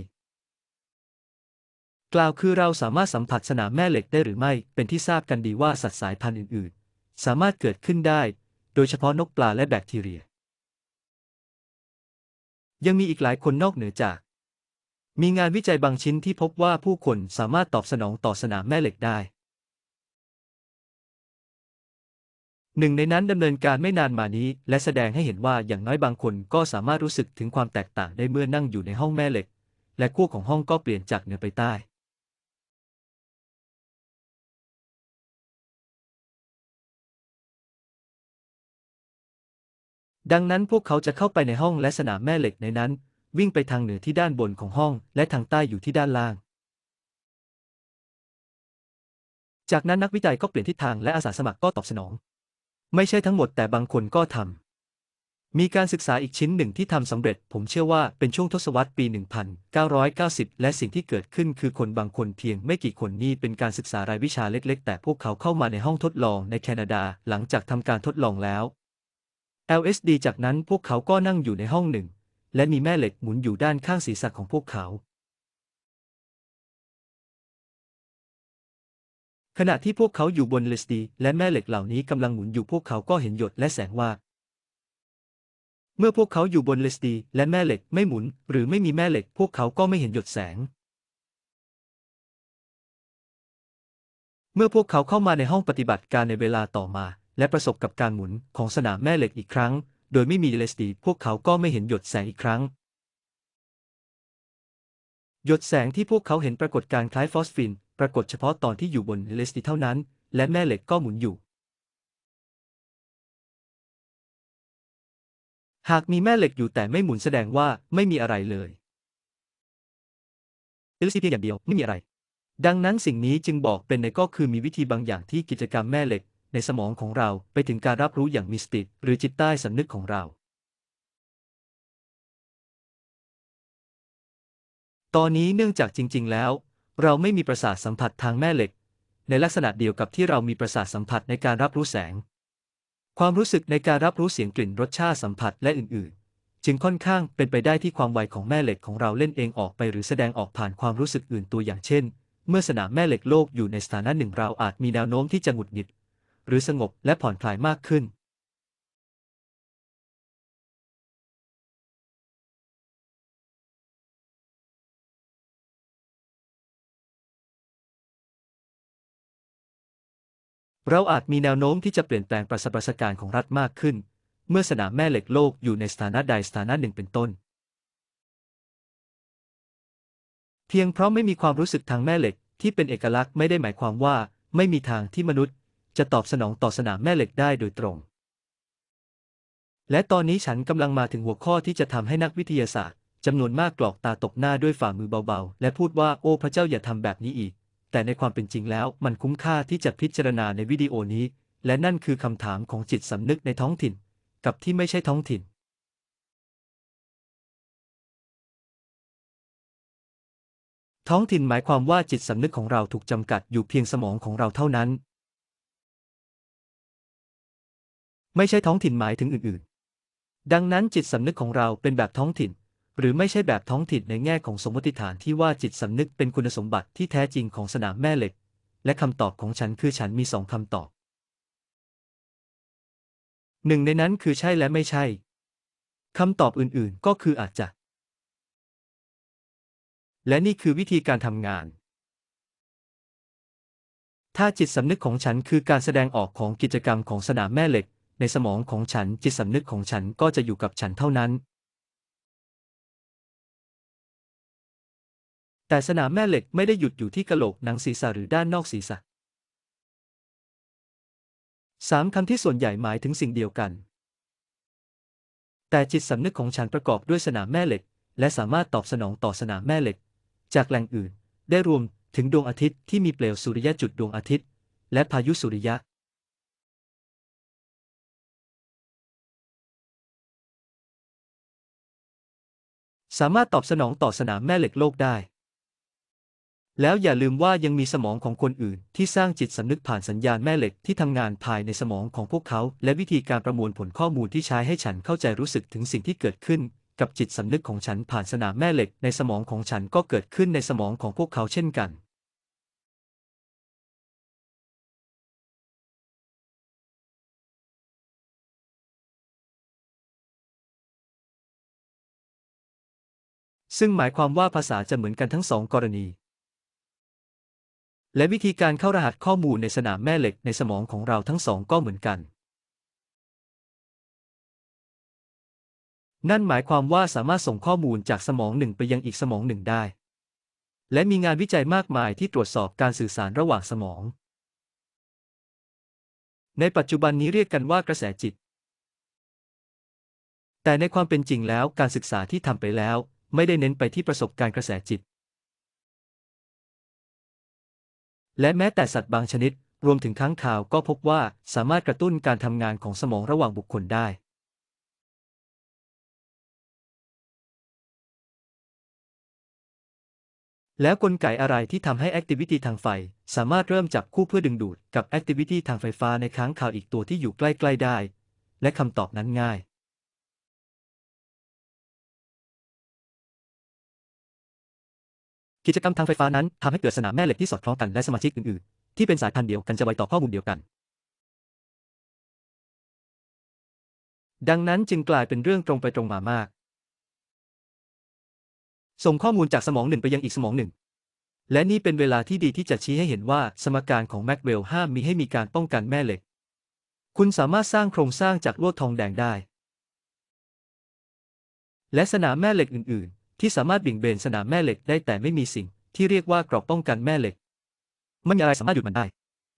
กล่าวคือเราสามารถสัมผัสสนามแม่เหล็กได้หรือไม่เป็นที่ทราบกันดีว่าสัตว์สายพันธุ์อื่น ๆ สามารถเกิดขึ้นได้ โดยเฉพาะนกปลาและแบคทีเรีย ยังมีอีกหลายคนนอกเหนือจากมีงานวิจัยบางชิ้นที่พบว่าผู้คนสามารถตอบสนองต่อสนามแม่เหล็กได้ หนึ่งในนั้นดำเนินการไม่นานมานี้และแสดงให้เห็นว่าอย่างน้อยบางคนก็สามารถรู้สึกถึงความแตกต่างได้เมื่อนั่งอยู่ในห้องแม่เหล็กและขั้วของห้องก็เปลี่ยนจากเหนือไปใต้ ดังนั้นพวกเขาจะเข้าไปในห้องและสนามแม่เหล็กในนั้นวิ่งไปทางเหนือที่ด้านบนของห้อง และทางใต้อยู่ที่ด้านล่าง จากนั้นนักวิจัยก็เปลี่ยนทิศทางและอาสาสมัครก็ตอบสนอง ไม่ใช่ทั้งหมดแต่บางคนก็ทำ มีการศึกษาอีกชิ้นหนึ่งที่ทำสำเร็จ ผมเชื่อว่า เป็นช่วงทศวรรษปี 1990 และสิ่งที่เกิดขึ้นคือคนบางคนเพียงไม่กี่คนนี่เป็นการศึกษารายวิชาเล็กๆ แต่พวกเขาเข้ามาในห้องทดลองในแคนาดาหลังจากทำการทดลองแล้ว LSD จากนั้นพวกเขาก็นั่งอยู่ในห้องหนึ่งและมีแม่เหล็กหมุนอยู่ด้านข้างศีรษะของพวกเขา ขณะที่พวกเขาอยู่บนเลสตีและแม่เหล็กเหล่านี้กำลังหมุนอยู่พวกเขาก็เห็นหยดและแสงว่า เมื่อพวกเขาอยู่บนเลสตีและแม่เหล็กไม่หมุน หรือไม่มีแม่เหล็ก พวกเขาก็ไม่เห็นหยดแสง เมื่อพวกเขาเข้ามาในห้องปฏิบัติการในเวลาต่อมา และประสบกับการหมุนของสนามแม่เหล็กอีกครั้งโดยไม่มีเลสตีพวกเขาก็ไม่เห็นหยดแสงอีกครั้ง หยดแสงที่พวกเขาเห็นปรากฏการคล้ายฟอสฟินปรากฏเฉพาะตอนที่อยู่บนสตีเท่านั้น และแม่เหล็กก็หมุนอยู่ หากมีแม่เหล็กอยู่แต่ไม่หมุนแสดงว่าไม่มีอะไรเลยสตีเพียงอย่างเดียว ไม่มีอะไร ดังนั้นสิ่งนี้จึงบอกเป็นในก็คือมีวิธีบางอย่างที่กิจกรรมแม่เหล็กในสมองของเราไปถึงการรับรู้อย่างมีสติหรือจิตใต้สำนึกของเรา ตอนนี้เนื่องจากจริงๆ แล้ว เราไม่มีประสาทสัมผัสทางแม่เหล็ก ในลักษณะเดียวกับที่เรามีประสาทสัมผัสในการรับรู้แสง ความรู้สึกในการรับรู้เสียงกลิ่นรสชาติสัมผัสและอื่นๆ จึงค่อนข้างเป็นไปได้ที่ความไวของแม่เหล็กของเราเล่นเองออกไปหรือแสดงออกผ่านความรู้สึกอื่นตัวอย่างเช่น เมื่อสนามแม่เหล็กโลกอยู่ในสถานะหนึ่ง เราอาจมีแนวโน้มที่จะหงุดหงิดหรือสงบและผ่อนคลายมากขึ้น เราอาจมีแนวโน้มที่จะเปลี่ยนแปลงประสบประการของรัฐมากขึ้น เมื่อสนามแม่เหล็กโลกอยู่ในสถานะใดสถานะหนึ่งเป็นต้น เพียงเพราะไม่มีความรู้สึกทางแม่เหล็กที่เป็นเอกลักษณ์ไม่ได้หมายความว่าไม่มีทางที่มนุษย์จะตอบสนองต่อสนามแม่เหล็กได้โดยตรง และตอนนี้ฉันกำลังมาถึงหัวข้อที่จะทำให้นักวิทยาศาสตร์จำนวนมากกรอกตาตกหน้าด้วยฝ่ามือเบาๆ และพูดว่าโอ้พระเจ้าอย่าทำแบบนี้อีก แต่ในความเป็นจริงแล้วมันคุ้มค่าที่จะพิจารณาในวิดีโอนี้ และนั่นคือคำถามของจิตสำนึกในท้องถิ่นกับที่ไม่ใช่ท้องถิ่น ท้องถิ่นหมายความว่าจิตสำนึกของเราถูกจำกัดอยู่เพียงสมองของเราเท่านั้นไม่ใช่ท้องถิ่นหมายถึงอื่นๆ ดังนั้นจิตสำนึกของเราเป็นแบบท้องถิ่น หรือไม่ใช่แบบท้องถิ่นในแง่ของสมมติฐานที่ว่าจิตสำนึกเป็นคุณสมบัติที่แท้จริงของสนามแม่เหล็ก และคำตอบของฉันคือฉันมีสองคำตอบหนึ่งในนั้นคือใช่และไม่ใช่คำตอบอื่นๆก็คืออาจจะ และนี่คือวิธีการทำงาน ถ้าจิตสำนึกของฉันคือการแสดงออกของกิจกรรมของสนามแม่เหล็กในสมองของฉันจิตสำนึกของฉันก็จะอยู่กับฉันเท่านั้น แต่สนามแม่เหล็กไม่ได้หยุดอยู่ที่กะโหลกหนังศีรษะหรือด้านนอกศีรษะสามคำที่ส่วนใหญ่หมายถึงสิ่งเดียวกัน แต่จิตสำนึกของฉันประกอบด้วยสนามแม่เหล็ก และสามารถตอบสนองต่อสนามแม่เหล็ก จากแหล่งอื่น ได้รวมถึงดวงอาทิตย์ที่มีเปลวสุริยะจุดดวงอาทิตย์ และพายุสุริยะสามารถตอบสนองต่อสนามแม่เหล็กโลกได้ แล้วอย่าลืมว่ายังมีสมองของคนอื่น ที่สร้างจิตสำนึกผ่านสัญญาณแม่เหล็กที่ทำงานภายในสมองของพวกเขา และวิธีการประมวลผลข้อมูลที่ใช้ให้ฉันเข้าใจรู้สึกถึงสิ่งที่เกิดขึ้น กับจิตสำนึกของฉันผ่านสนามแม่เหล็กในสมองของฉันก็เกิดขึ้นในสมองของพวกเขาเช่นกันซึ่งหมายความว่าภาษาจะเหมือนกันทั้งสอง กรณี และวิธีการเข้ารหัสข้อมูลในสนามแม่เหล็กในสมองของเราทั้งสองก็เหมือนกัน นั่นหมายความว่าสามารถส่งข้อมูลจากสมองหนึ่งไปยังอีกสมองหนึ่งได้ และมีงานวิจัยมากมายที่ตรวจสอบการสื่อสารระหว่างสมอง ในปัจจุบันนี้เรียกกันว่ากระแสจิต แต่ในความเป็นจริงแล้วการศึกษาที่ทำไปแล้วไม่ได้เน้นไปที่ประสบการณ์กระแสจิต และแม้แต่สัตว์บางชนิด รวมถึงค้างคาวก็พบว่าสามารถกระตุ้นการทำงานของสมองระหว่างบุคคลได้ แล้วกลไกอะไรที่ทำให้แอคทิวิตี้ทางไฟ สามารถเริ่มจับคู่เพื่อดึงดูดกับแอคทิวิตี้ทางไฟฟ้าในค้างคาวอีกตัวที่อยู่ใกล้ๆได้ และคำตอบนั้นง่ายกิจกรรมทางไฟฟ้านั้นทำให้เกิดสนามแม่เหล็กที่สอดคล้องกันและสมาชิกอื่น ๆ ที่เป็นสายพันธุ์เดียวกันจะไวต่อข้อมูลเดียวกัน ดังนั้นจึงกลายเป็นเรื่องตรงไปตรงมามาก ส่งข้อมูลจากสมองหนึ่งไปยังอีกสมองหนึ่ง และนี่เป็นเวลาที่ดีที่จะชี้ให้เห็นว่าสมการของแม็กเวลห้ามมีให้มีการป้องกันแม่เหล็ก คุณสามารถสร้างโครงสร้างจากลวดทองแดงได้ และสนามแม่เหล็กอื่น ๆที่สามารถบิ่งเบนสนามแม่เหล็ก ได้แต่ไม่มีสิ่ง ที่เรียกว่ากรอบป้องกันแม่เหล็กมันอะไรสามารถหยุดมันได้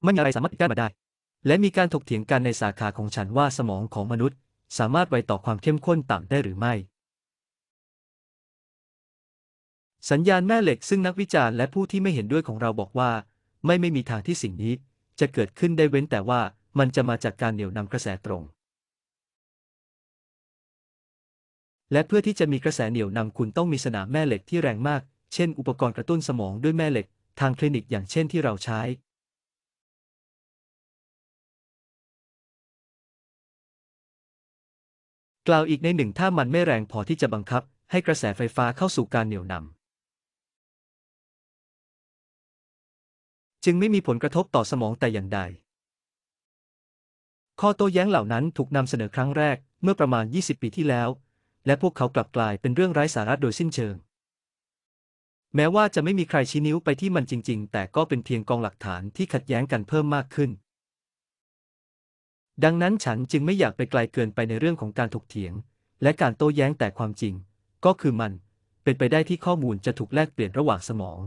มันอะไรสามารถกั้นมันได้ และมีการถกเถียงกันในสาขาของฉันว่าสมองของมนุษย์ สามารถไวต่อความเข้มข้นต่ำได้หรือไม่ สัญญาณแม่เหล็กซึ่งนักวิจารณ์และผู้ที่ไม่เห็นด้วยของเราบอกว่า ไม่ไม่มีทางที่สิ่งนี้ จะเกิดขึ้นได้เว้นแต่ว่ามันจะมาจากการเหนี่ยวนำกระแสตรงและเพื่อที่จะมีกระแสเหนี่ยวนำคุณต้องมีสนามแม่เหล็กที่แรงมาก เช่นอุปกรณ์กระตุ้นสมองด้วยแม่เหล็ก ทางคลินิกอย่างเช่นที่เราใช้ กล่าวอีกในหนึ่งถ้ามันไม่แรงพอที่จะบังคับให้กระแสไฟฟ้าเข้าสู่การเหนี่ยวนำจึงไม่มีผลกระทบต่อสมองแต่อย่างใดข้อโต้แย้งเหล่านั้นถูกนำเสนอครั้งแรก เมื่อประมาณ 20 ปีที่แล้วและพวกเขากลับกลายเป็นเรื่องไร้สาระโดยสิ้นเชิง แม้ว่าจะไม่มีใครชี้นิ้วไปที่มันจริงๆ แต่ก็เป็นเพียงกองหลักฐานที่ขัดแย้งกันเพิ่มมากขึ้น ดังนั้นฉันจึงไม่อยากไปไกลเกินไปในเรื่องของการถกเถียง และการโต้แย้งแต่ความจริง ก็คือมันเป็นไปได้ที่ข้อมูลจะถูกแลกเปลี่ยนระหว่างสมอง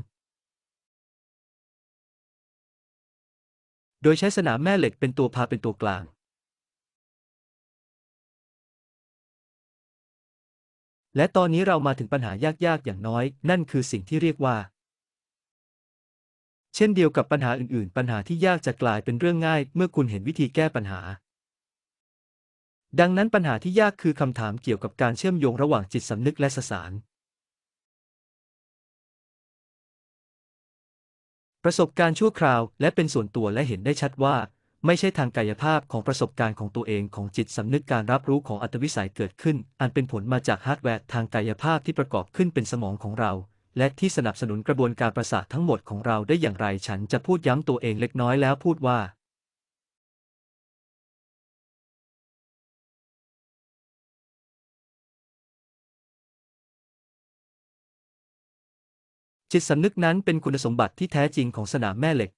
โดยใช้สนามแม่เหล็กเป็นตัวพาเป็นตัวกลางและตอนนี้เรามาถึงปัญหายากๆ อย่างน้อย นั่นคือสิ่งที่เรียกว่า เช่นเดียวกับปัญหาอื่นๆ ปัญหาที่ยากจะกลายเป็นเรื่องง่าย เมื่อคุณเห็นวิธีแก้ปัญหา ดังนั้นปัญหาที่ยากคือคำถามเกี่ยวกับการเชื่อมโยงระหว่างจิตสำนึกและสสาร ประสบการณ์ชั่วคราวและเป็นส่วนตัวและเห็นได้ชัดว่าไม่ใช่ทางกายภาพของประสบการณ์ของตัวเองของจิตสำนึกการรับรู้ของอัตวิสัยเกิดขึ้น อันเป็นผลมาจากฮาร์ดแวร์ทางกายภาพที่ประกอบขึ้นเป็นสมองของเราและที่สนับสนุนกระบวนการประสาททั้งหมดของเราได้อย่างไรฉันจะพูดย้ำตัวเองเล็กน้อยแล้วพูดว่า จิตสำนึกนั้นเป็นคุณสมบัติที่แท้จริงของสนามแม่เหล็ก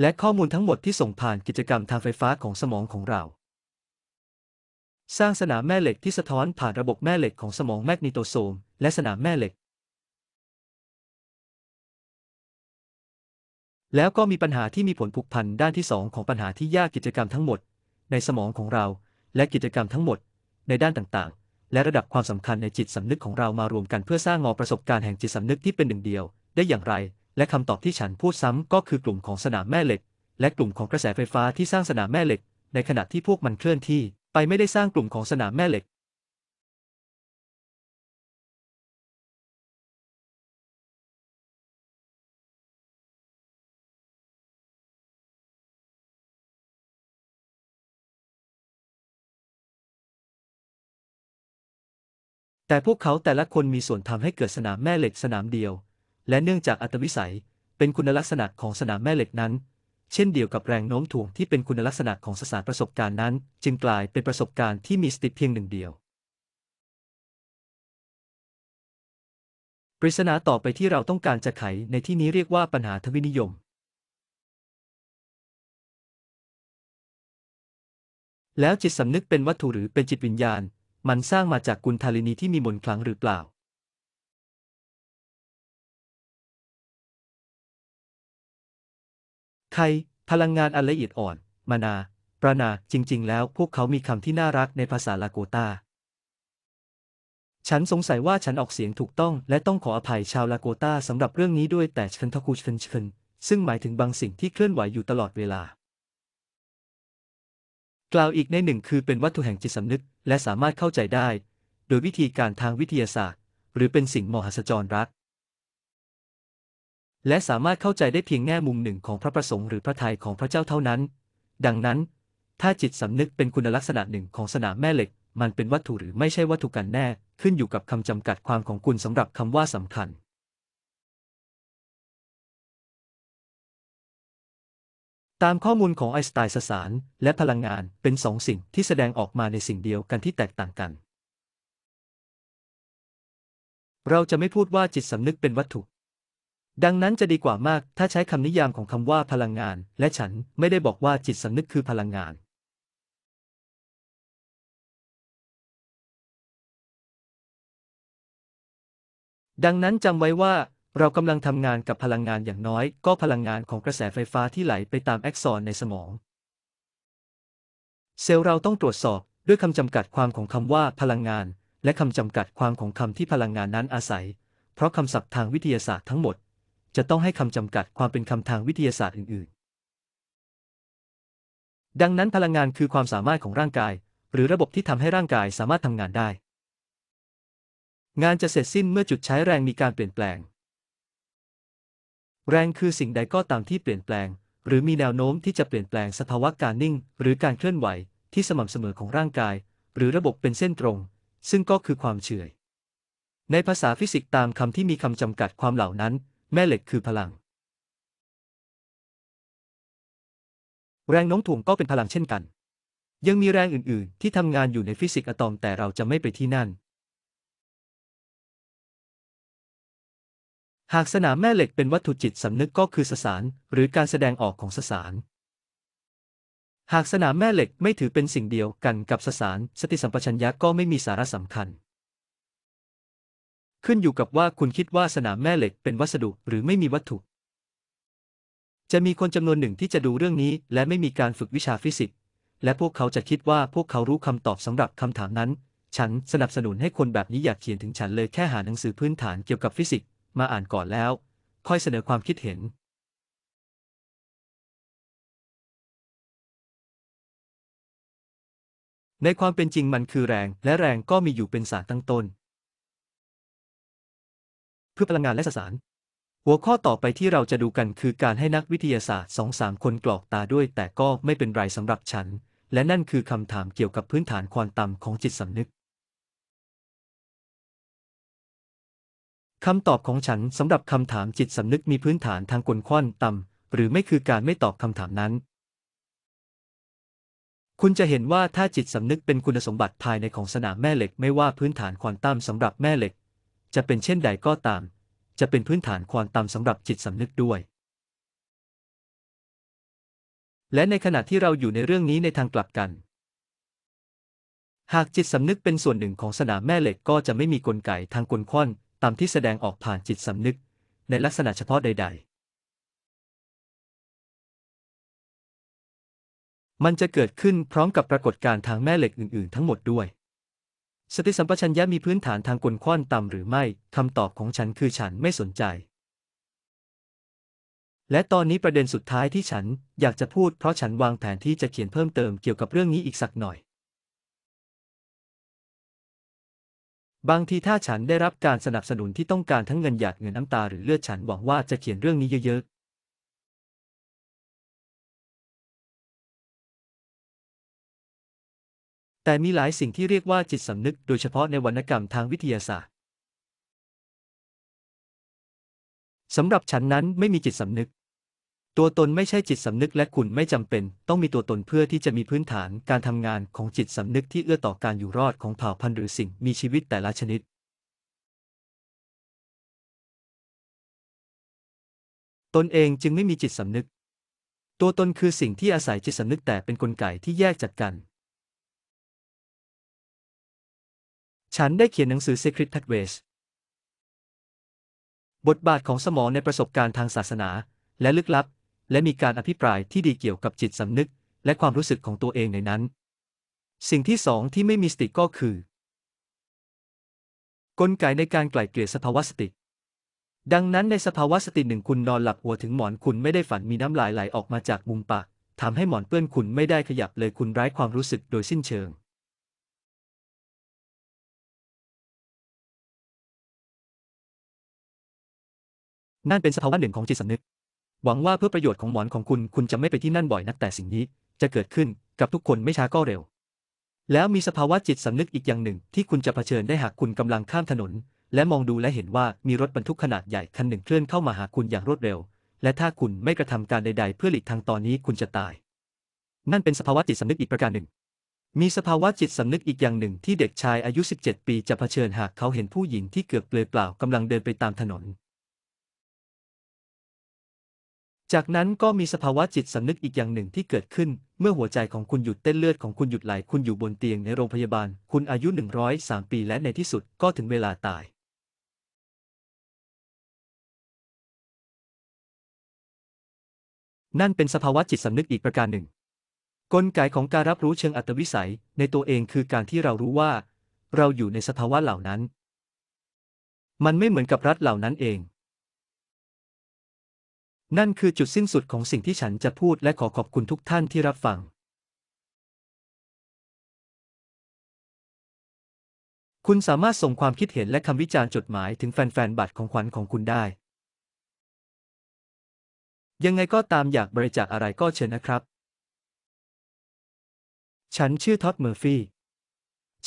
และข้อมูลทั้งหมดที่ส่งผ่านกิจกรรมทางไฟฟ้าของสมองของเรา สร้างสนามแม่เหล็กที่สะท้อนผ่านระบบแม่เหล็กของสมองแมกนิโตโซมและสนามแม่เหล็ก แล้วก็มีปัญหาที่มีผลผูกพันด้านที่ 2 ของปัญหาที่ยากกิจกรรมทั้งหมด ในสมองของเราและกิจกรรมทั้งหมดในด้านต่าง ๆ และระดับความสำคัญในจิตสำนึกของเรามารวมกัน เพื่อสร้างงอประสบการณ์แห่งจิตสำนึกที่เป็นหนึ่งเดียวได้อย่างไรและคำตอบที่ฉันพูดซ้ำก็คือกลุ่มของสนามแม่เหล็ก และกลุ่มของกระแสไฟฟ้าที่สร้างสนามแม่เหล็ก ในขณะที่พวกมันเคลื่อนที่ ไปไม่ได้สร้างกลุ่มของสนามแม่เหล็ก แต่พวกเขาแต่ละคนมีส่วนทำให้เกิดสนามแม่เหล็กสนามเดียวและเนื่องจากอัตวิสัยเป็นคุณลักษณะของสนามแม่เหล็กนั้น เช่นเดียวกับแรงโน้มถ่วงที่เป็นคุณลักษณะของสสารประสบการณ์นั้น จึงกลายเป็นประสบการณ์ที่มีสติเพียงหนึ่งเดียวปริศนาต่อไปที่เราต้องการจะไขในที่นี้เรียกว่า ปัญหาทวินิยม แล้วจิตสำนึกเป็นวัตถุหรือเป็นจิตวิญญาณ มันสร้างมาจากกุณฑาลินีที่มีมนคลังหรือเปล่าไทยพลังงานอันละเอียดอ่อน มานา ปรานาจริง ๆ แล้วพวกเขามีคำที่น่ารักในภาษาลาโกตาฉันสงสัยว่าฉันออกเสียงถูกต้อง และต้องขออภัยชาวลาโกตาสำหรับเรื่องนี้ด้วยแต่ชันทคูชันชันซึ่งหมายถึงบางสิ่งที่เคลื่อนไหวอยู่ตลอดเวลา กล่าวอีกในหนึ่งคือเป็นวัตถุแห่งจิตสำนึกและสามารถเข้าใจได้ โดยวิธีการทางวิทยาศาสตร์ หรือเป็นสิ่งมหัศจรรย์รักและสามารถเข้าใจได้เพียงแง่มุมหนึ่งของพระประสงค์หรือพระทัยของพระเจ้าเท่านั้น ดังนั้น ถ้าจิตสำนึกเป็นคุณลักษณะหนึ่งของสนามแม่เหล็ก มันเป็นวัตถุหรือไม่ใช่วัตถุกันแน่ขึ้นอยู่กับคำจำกัดความของคุณสำหรับคำว่าสำคัญ ตามข้อมูลของไอสไตน์สสาร และพลังงานเป็นสองสิ่งที่แสดงออกมาในสิ่งเดียวกันที่แตกต่างกัน เราจะไม่พูดว่าจิตสำนึกเป็นวัตถุดังนั้นจะดีกว่ามากถ้าใช้คำนิยามของคำว่าพลังงาน และฉันไม่ได้บอกว่าจิตสำนึกคือพลังงาน ดังนั้นจำไว้ว่า เรากำลังทำงานกับพลังงานอย่างน้อย ก็พลังงานของกระแสไฟฟ้าที่ไหลไปตามแอกซอนในสมอง เซลล์เราต้องตรวจสอบด้วยคำจำกัดความของคำว่าพลังงาน และคำจำกัดความของคำที่พลังงานนั้นอาศัย เพราะคำศัพท์ทางวิทยาศาสตร์ทั้งหมดจะต้องให้คำจำกัดความเป็นคำทางวิทยาศาสตร์อื่นๆ ดังนั้นพลังงานคือความสามารถของร่างกาย หรือระบบที่ทำให้ร่างกายสามารถทำงานได้ งานจะเสร็จสิ้นเมื่อจุดใช้แรงมีการเปลี่ยนแปลง แรงคือสิ่งใดก็ตามที่เปลี่ยนแปลง หรือมีแนวโน้มที่จะเปลี่ยนแปลงสภาวะการนิ่ง หรือการเคลื่อนไหวที่สม่ำเสมอของร่างกาย หรือระบบเป็นเส้นตรง ซึ่งก็คือความเฉื่อยในภาษาฟิสิกส์ตามคำที่มีคำจำกัดความเหล่านั้นแม่เหล็กคือพลัง แรงโน้มถ่วงก็เป็นพลังเช่นกัน ยังมีแรงอื่นๆ ที่ทำงานอยู่ในฟิสิกส์อะตอมแต่เราจะไม่ไปที่นั่น หากสนามแม่เหล็กเป็นวัตถุจิตสำนึกก็คือสสารหรือการแสดงออกของสสาร หากสนามแม่เหล็กไม่ถือเป็นสิ่งเดียวกันกับสสารสติสัมปชัญญะก็ไม่มีสาระสำคัญขึ้นอยู่กับว่าคุณคิดว่าสนามแม่เหล็กเป็นวัสดุหรือไม่มีวัตถุ จะมีคนจำนวนหนึ่งที่จะดูเรื่องนี้และไม่มีการฝึกวิชาฟิสิกส์และพวกเขาจะคิดว่าพวกเขารู้คำตอบสำหรับคำถามนั้น ฉันสนับสนุนให้คนแบบนี้อยากเขียนถึงฉันเลยแค่หาหนังสือพื้นฐานเกี่ยวกับฟิสิกส์มาอ่านก่อนแล้ว ค่อยเสนอความคิดเห็น ในความเป็นจริงมันคือแรง และแรงก็มีอยู่เป็นสารตั้งต้นเพื่อพลังงานและสสารหัวข้อต่อไปที่เราจะดูกันคือการให้นักวิทยาศาสตร์สองสามคนกรอกตาด้วยแต่ก็ไม่เป็นไรสำหรับฉัน และนั่นคือคำถามเกี่ยวกับพื้นฐานความต่ำของจิตสำนึกคำตอบของฉันสำหรับคำถามจิตสำนึกมีพื้นฐานทางกลควอนต่ำหรือไม่คือการไม่ตอบคำถามนั้น คุณจะเห็นว่าถ้าจิตสำนึกเป็นคุณสมบัติภายในของสนามแม่เหล็กไม่ว่าพื้นฐานควอนตัมสำหรับแม่เหล็กจะเป็นเช่นใดก็ตาม จะเป็นพื้นฐานความตามสำหรับจิตสำนึกด้วย และในขณะที่เราอยู่ในเรื่องนี้ในทางกลับกัน หากจิตสำนึกเป็นส่วนหนึ่งของสนามแม่เหล็กก็จะไม่มีกลไกทางกลค้อนตามที่แสดงออกผ่านจิตสำนึกในลักษณะเฉพาะใด ๆ มันจะเกิดขึ้นพร้อมกับปรากฏการณ์ทางแม่เหล็กอื่นๆ ทั้งหมดด้วยสติสัมปชัญญะมีพื้นฐานทางกลข้อนต่ำหรือไม่คำตอบของฉันคือฉันไม่สนใจ และตอนนี้ประเด็นสุดท้ายที่ฉันอยากจะพูดเพราะฉันวางแผน ที่จะเขียนเพิ่มเติมเกี่ยวกับเรื่องนี้อีกสักหน่อย บางทีถ้าฉันได้รับการสนับสนุนที่ต้องการทั้งเงินหยาดเงินน้ำตาหรือเลือดฉันหวังว่าจะเขียนเรื่องนี้เยอะแต่มีหลายสิ่งที่เรียกว่าจิตสำนึกโดยเฉพาะในวรรณกรรมทางวิทยาศาสตร์สำหรับฉันนั้นไม่มีจิตสำนึก ตัวตนไม่ใช่จิตสำนึกและคุณไม่จำเป็นต้องมีตัวตนเพื่อที่จะมีพื้นฐานการทำงานของจิตสำนึกที่เอื้อต่อการอยู่รอดของเผ่าพันธุ์หรือสิ่งมีชีวิตแต่ละชนิด ตนเองจึงไม่มีจิตสำนึก ตัวตนคือสิ่งที่อาศัยจิตสำนึกแต่เป็นนกลไกที่แยกจากกันฉันได้เขียนหนังสือ Secret Pathways บทบาทของสมองในประสบการณ์ทางศาสนาและลึกลับ และมีการอภิปรายที่ดีเกี่ยวกับจิตสำนึกและความรู้สึกของตัวเองในนั้น สิ่งที่สองที่ไม่มีสติก็คือ กลไกในการไกล่เกลี่ยสภาวะสติ ดังนั้นในสภาวะสติหนึ่งคุณนอนหลับหัวถึงหมอนคุณไม่ได้ฝันมีน้ำลายไหลออกมาจากมุมปากทำให้หมอนเปื้อนคุณไม่ได้ขยับเลยคุณไร้ความรู้สึกโดยสิ้นเชิงนั่นเป็นสภาวะหนึ่งของจิตสำนึก หวังว่าเพื่อประโยชน์ของหมอนของคุณ คุณจะไม่ไปที่นั่นบ่อยนักแต่สิ่งนี้ จะเกิดขึ้นกับทุกคนไม่ช้าก็เร็ว แล้วมีสภาวะจิตสำนึกอีกอย่างหนึ่ง ที่คุณจะเผชิญได้หากคุณกำลังข้ามถนน และมองดูและเห็นว่ามีรถบรรทุกขนาดใหญ่ คันหนึ่งเคลื่อนเข้ามาหาคุณอย่างรวดเร็ว และถ้าคุณไม่กระทำการใดๆ เพื่อหลีกทางตอนนี้คุณจะตาย นั่นเป็นสภาวะจิตสำนึกอีกประการหนึ่ง มีสภาวะจิตสำนึกอีกอย่างหนึ่ง ที่เด็กชายอายุ 17 ปีจะเผชิญหากเขาเห็นผู้หญิงที่เกือบเปลือยเปล่ากำลังเดินไปตามถนนจากนั้นก็มีสภาวะจิตสำนึกอีกอย่างหนึ่งที่เกิดขึ้นเมื่อหัวใจของคุณหยุดเต้นเลือดของคุณหยุดไหลคุณอยู่บนเตียงในโรงพยาบาล คุณอายุ103ปีและในที่สุดก็ถึงเวลาตาย นั่นเป็นสภาวะจิตสำนึกอีกประการหนึ่ง กลไกของการรับรู้เชิงอัตวิสัยในตัวเองคือการที่เรารู้ว่า เราอยู่ในสภาวะเหล่านั้น มันไม่เหมือนกับรัฐเหล่านั้นเองนั่นคือจุดสิ้นสุดของสิ่งที่ฉันจะพูดและขอขอบคุณทุกท่านที่รับฟัง คุณสามารถส่งความคิดเห็นและคำวิจารณ์จดหมายถึงแฟน ๆ บัตรของขวัญของคุณได้ ยังไงก็ตามอยากบริจาคอะไรก็เชิญนะครับ ฉันชื่อท็อดเมอร์ฟี่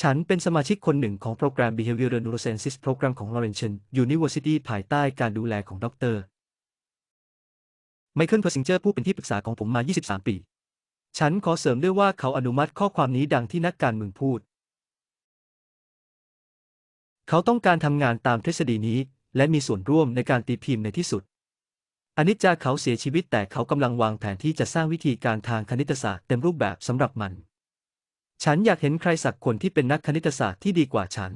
ฉันเป็นสมาชิกคนหนึ่งของโปรแกรม Behavioral Neurosciences โปรแกรมของ Laurentian University ภายใต้การดูแลของดรไมเคิลเพอร์ซิงเจอร์ผู้เป็นที่ปรึกษาของผมมา 23 ปี ฉันขอเสริมด้วยว่าเขาอนุมัติข้อความนี้ดังที่นักการเมืองพูด เขาต้องการทำงานตามทฤษฎีนี้ และมีส่วนร่วมในการตีพิมพ์ในที่สุด อนิจจาเขาเสียชีวิตแต่เขากำลังวางแผนที่จะสร้างวิธีการทางคณิตศาสตร์เต็มรูปแบบสำหรับมัน ฉันอยากเห็นใครสักคนที่เป็นนักคณิตศาสตร์ที่ดีกว่าฉัน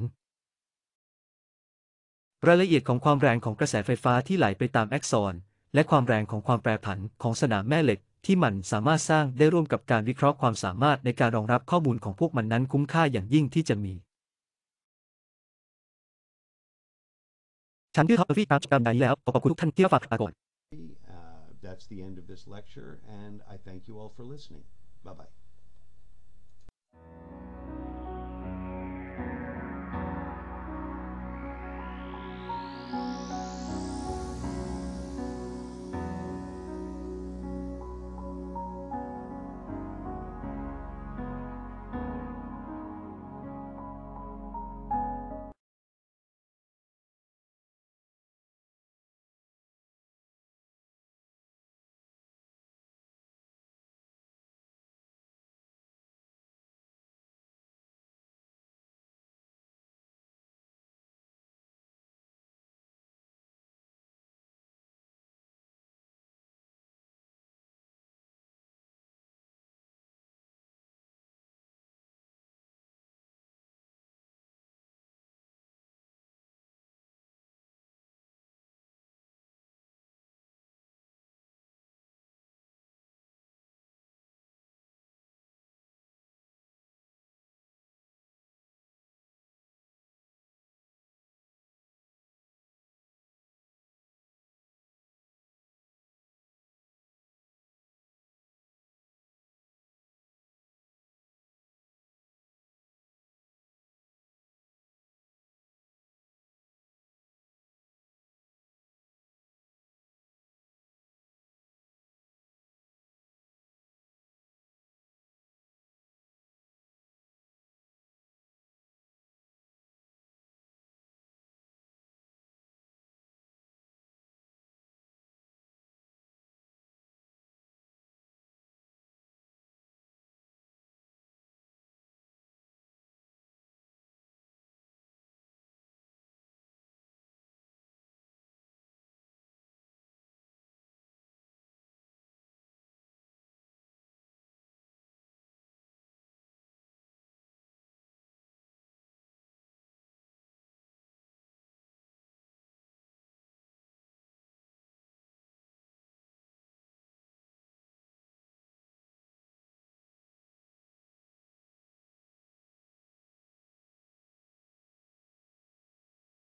รายละเอียดของความแรงของกระแสไฟฟ้าที่ไหลไปตามแอคซอนและความแรงของความแปรผันของสนามแม่เหล็กที่มันสามารถสร้างได้ร่วมกับการวิเคราะห์ความสามารถในการรองรับข้อมูลของพวกมันนั้นคุ้มค่าอย่างยิ่งที่จะมี ฉันที่ท็อปฟี่ครักาำได้แล้ว ขอบคุณทุกท่านที่รับฟังก่อน That's the end of this lecture, and I thank you all for listening. Bye bye.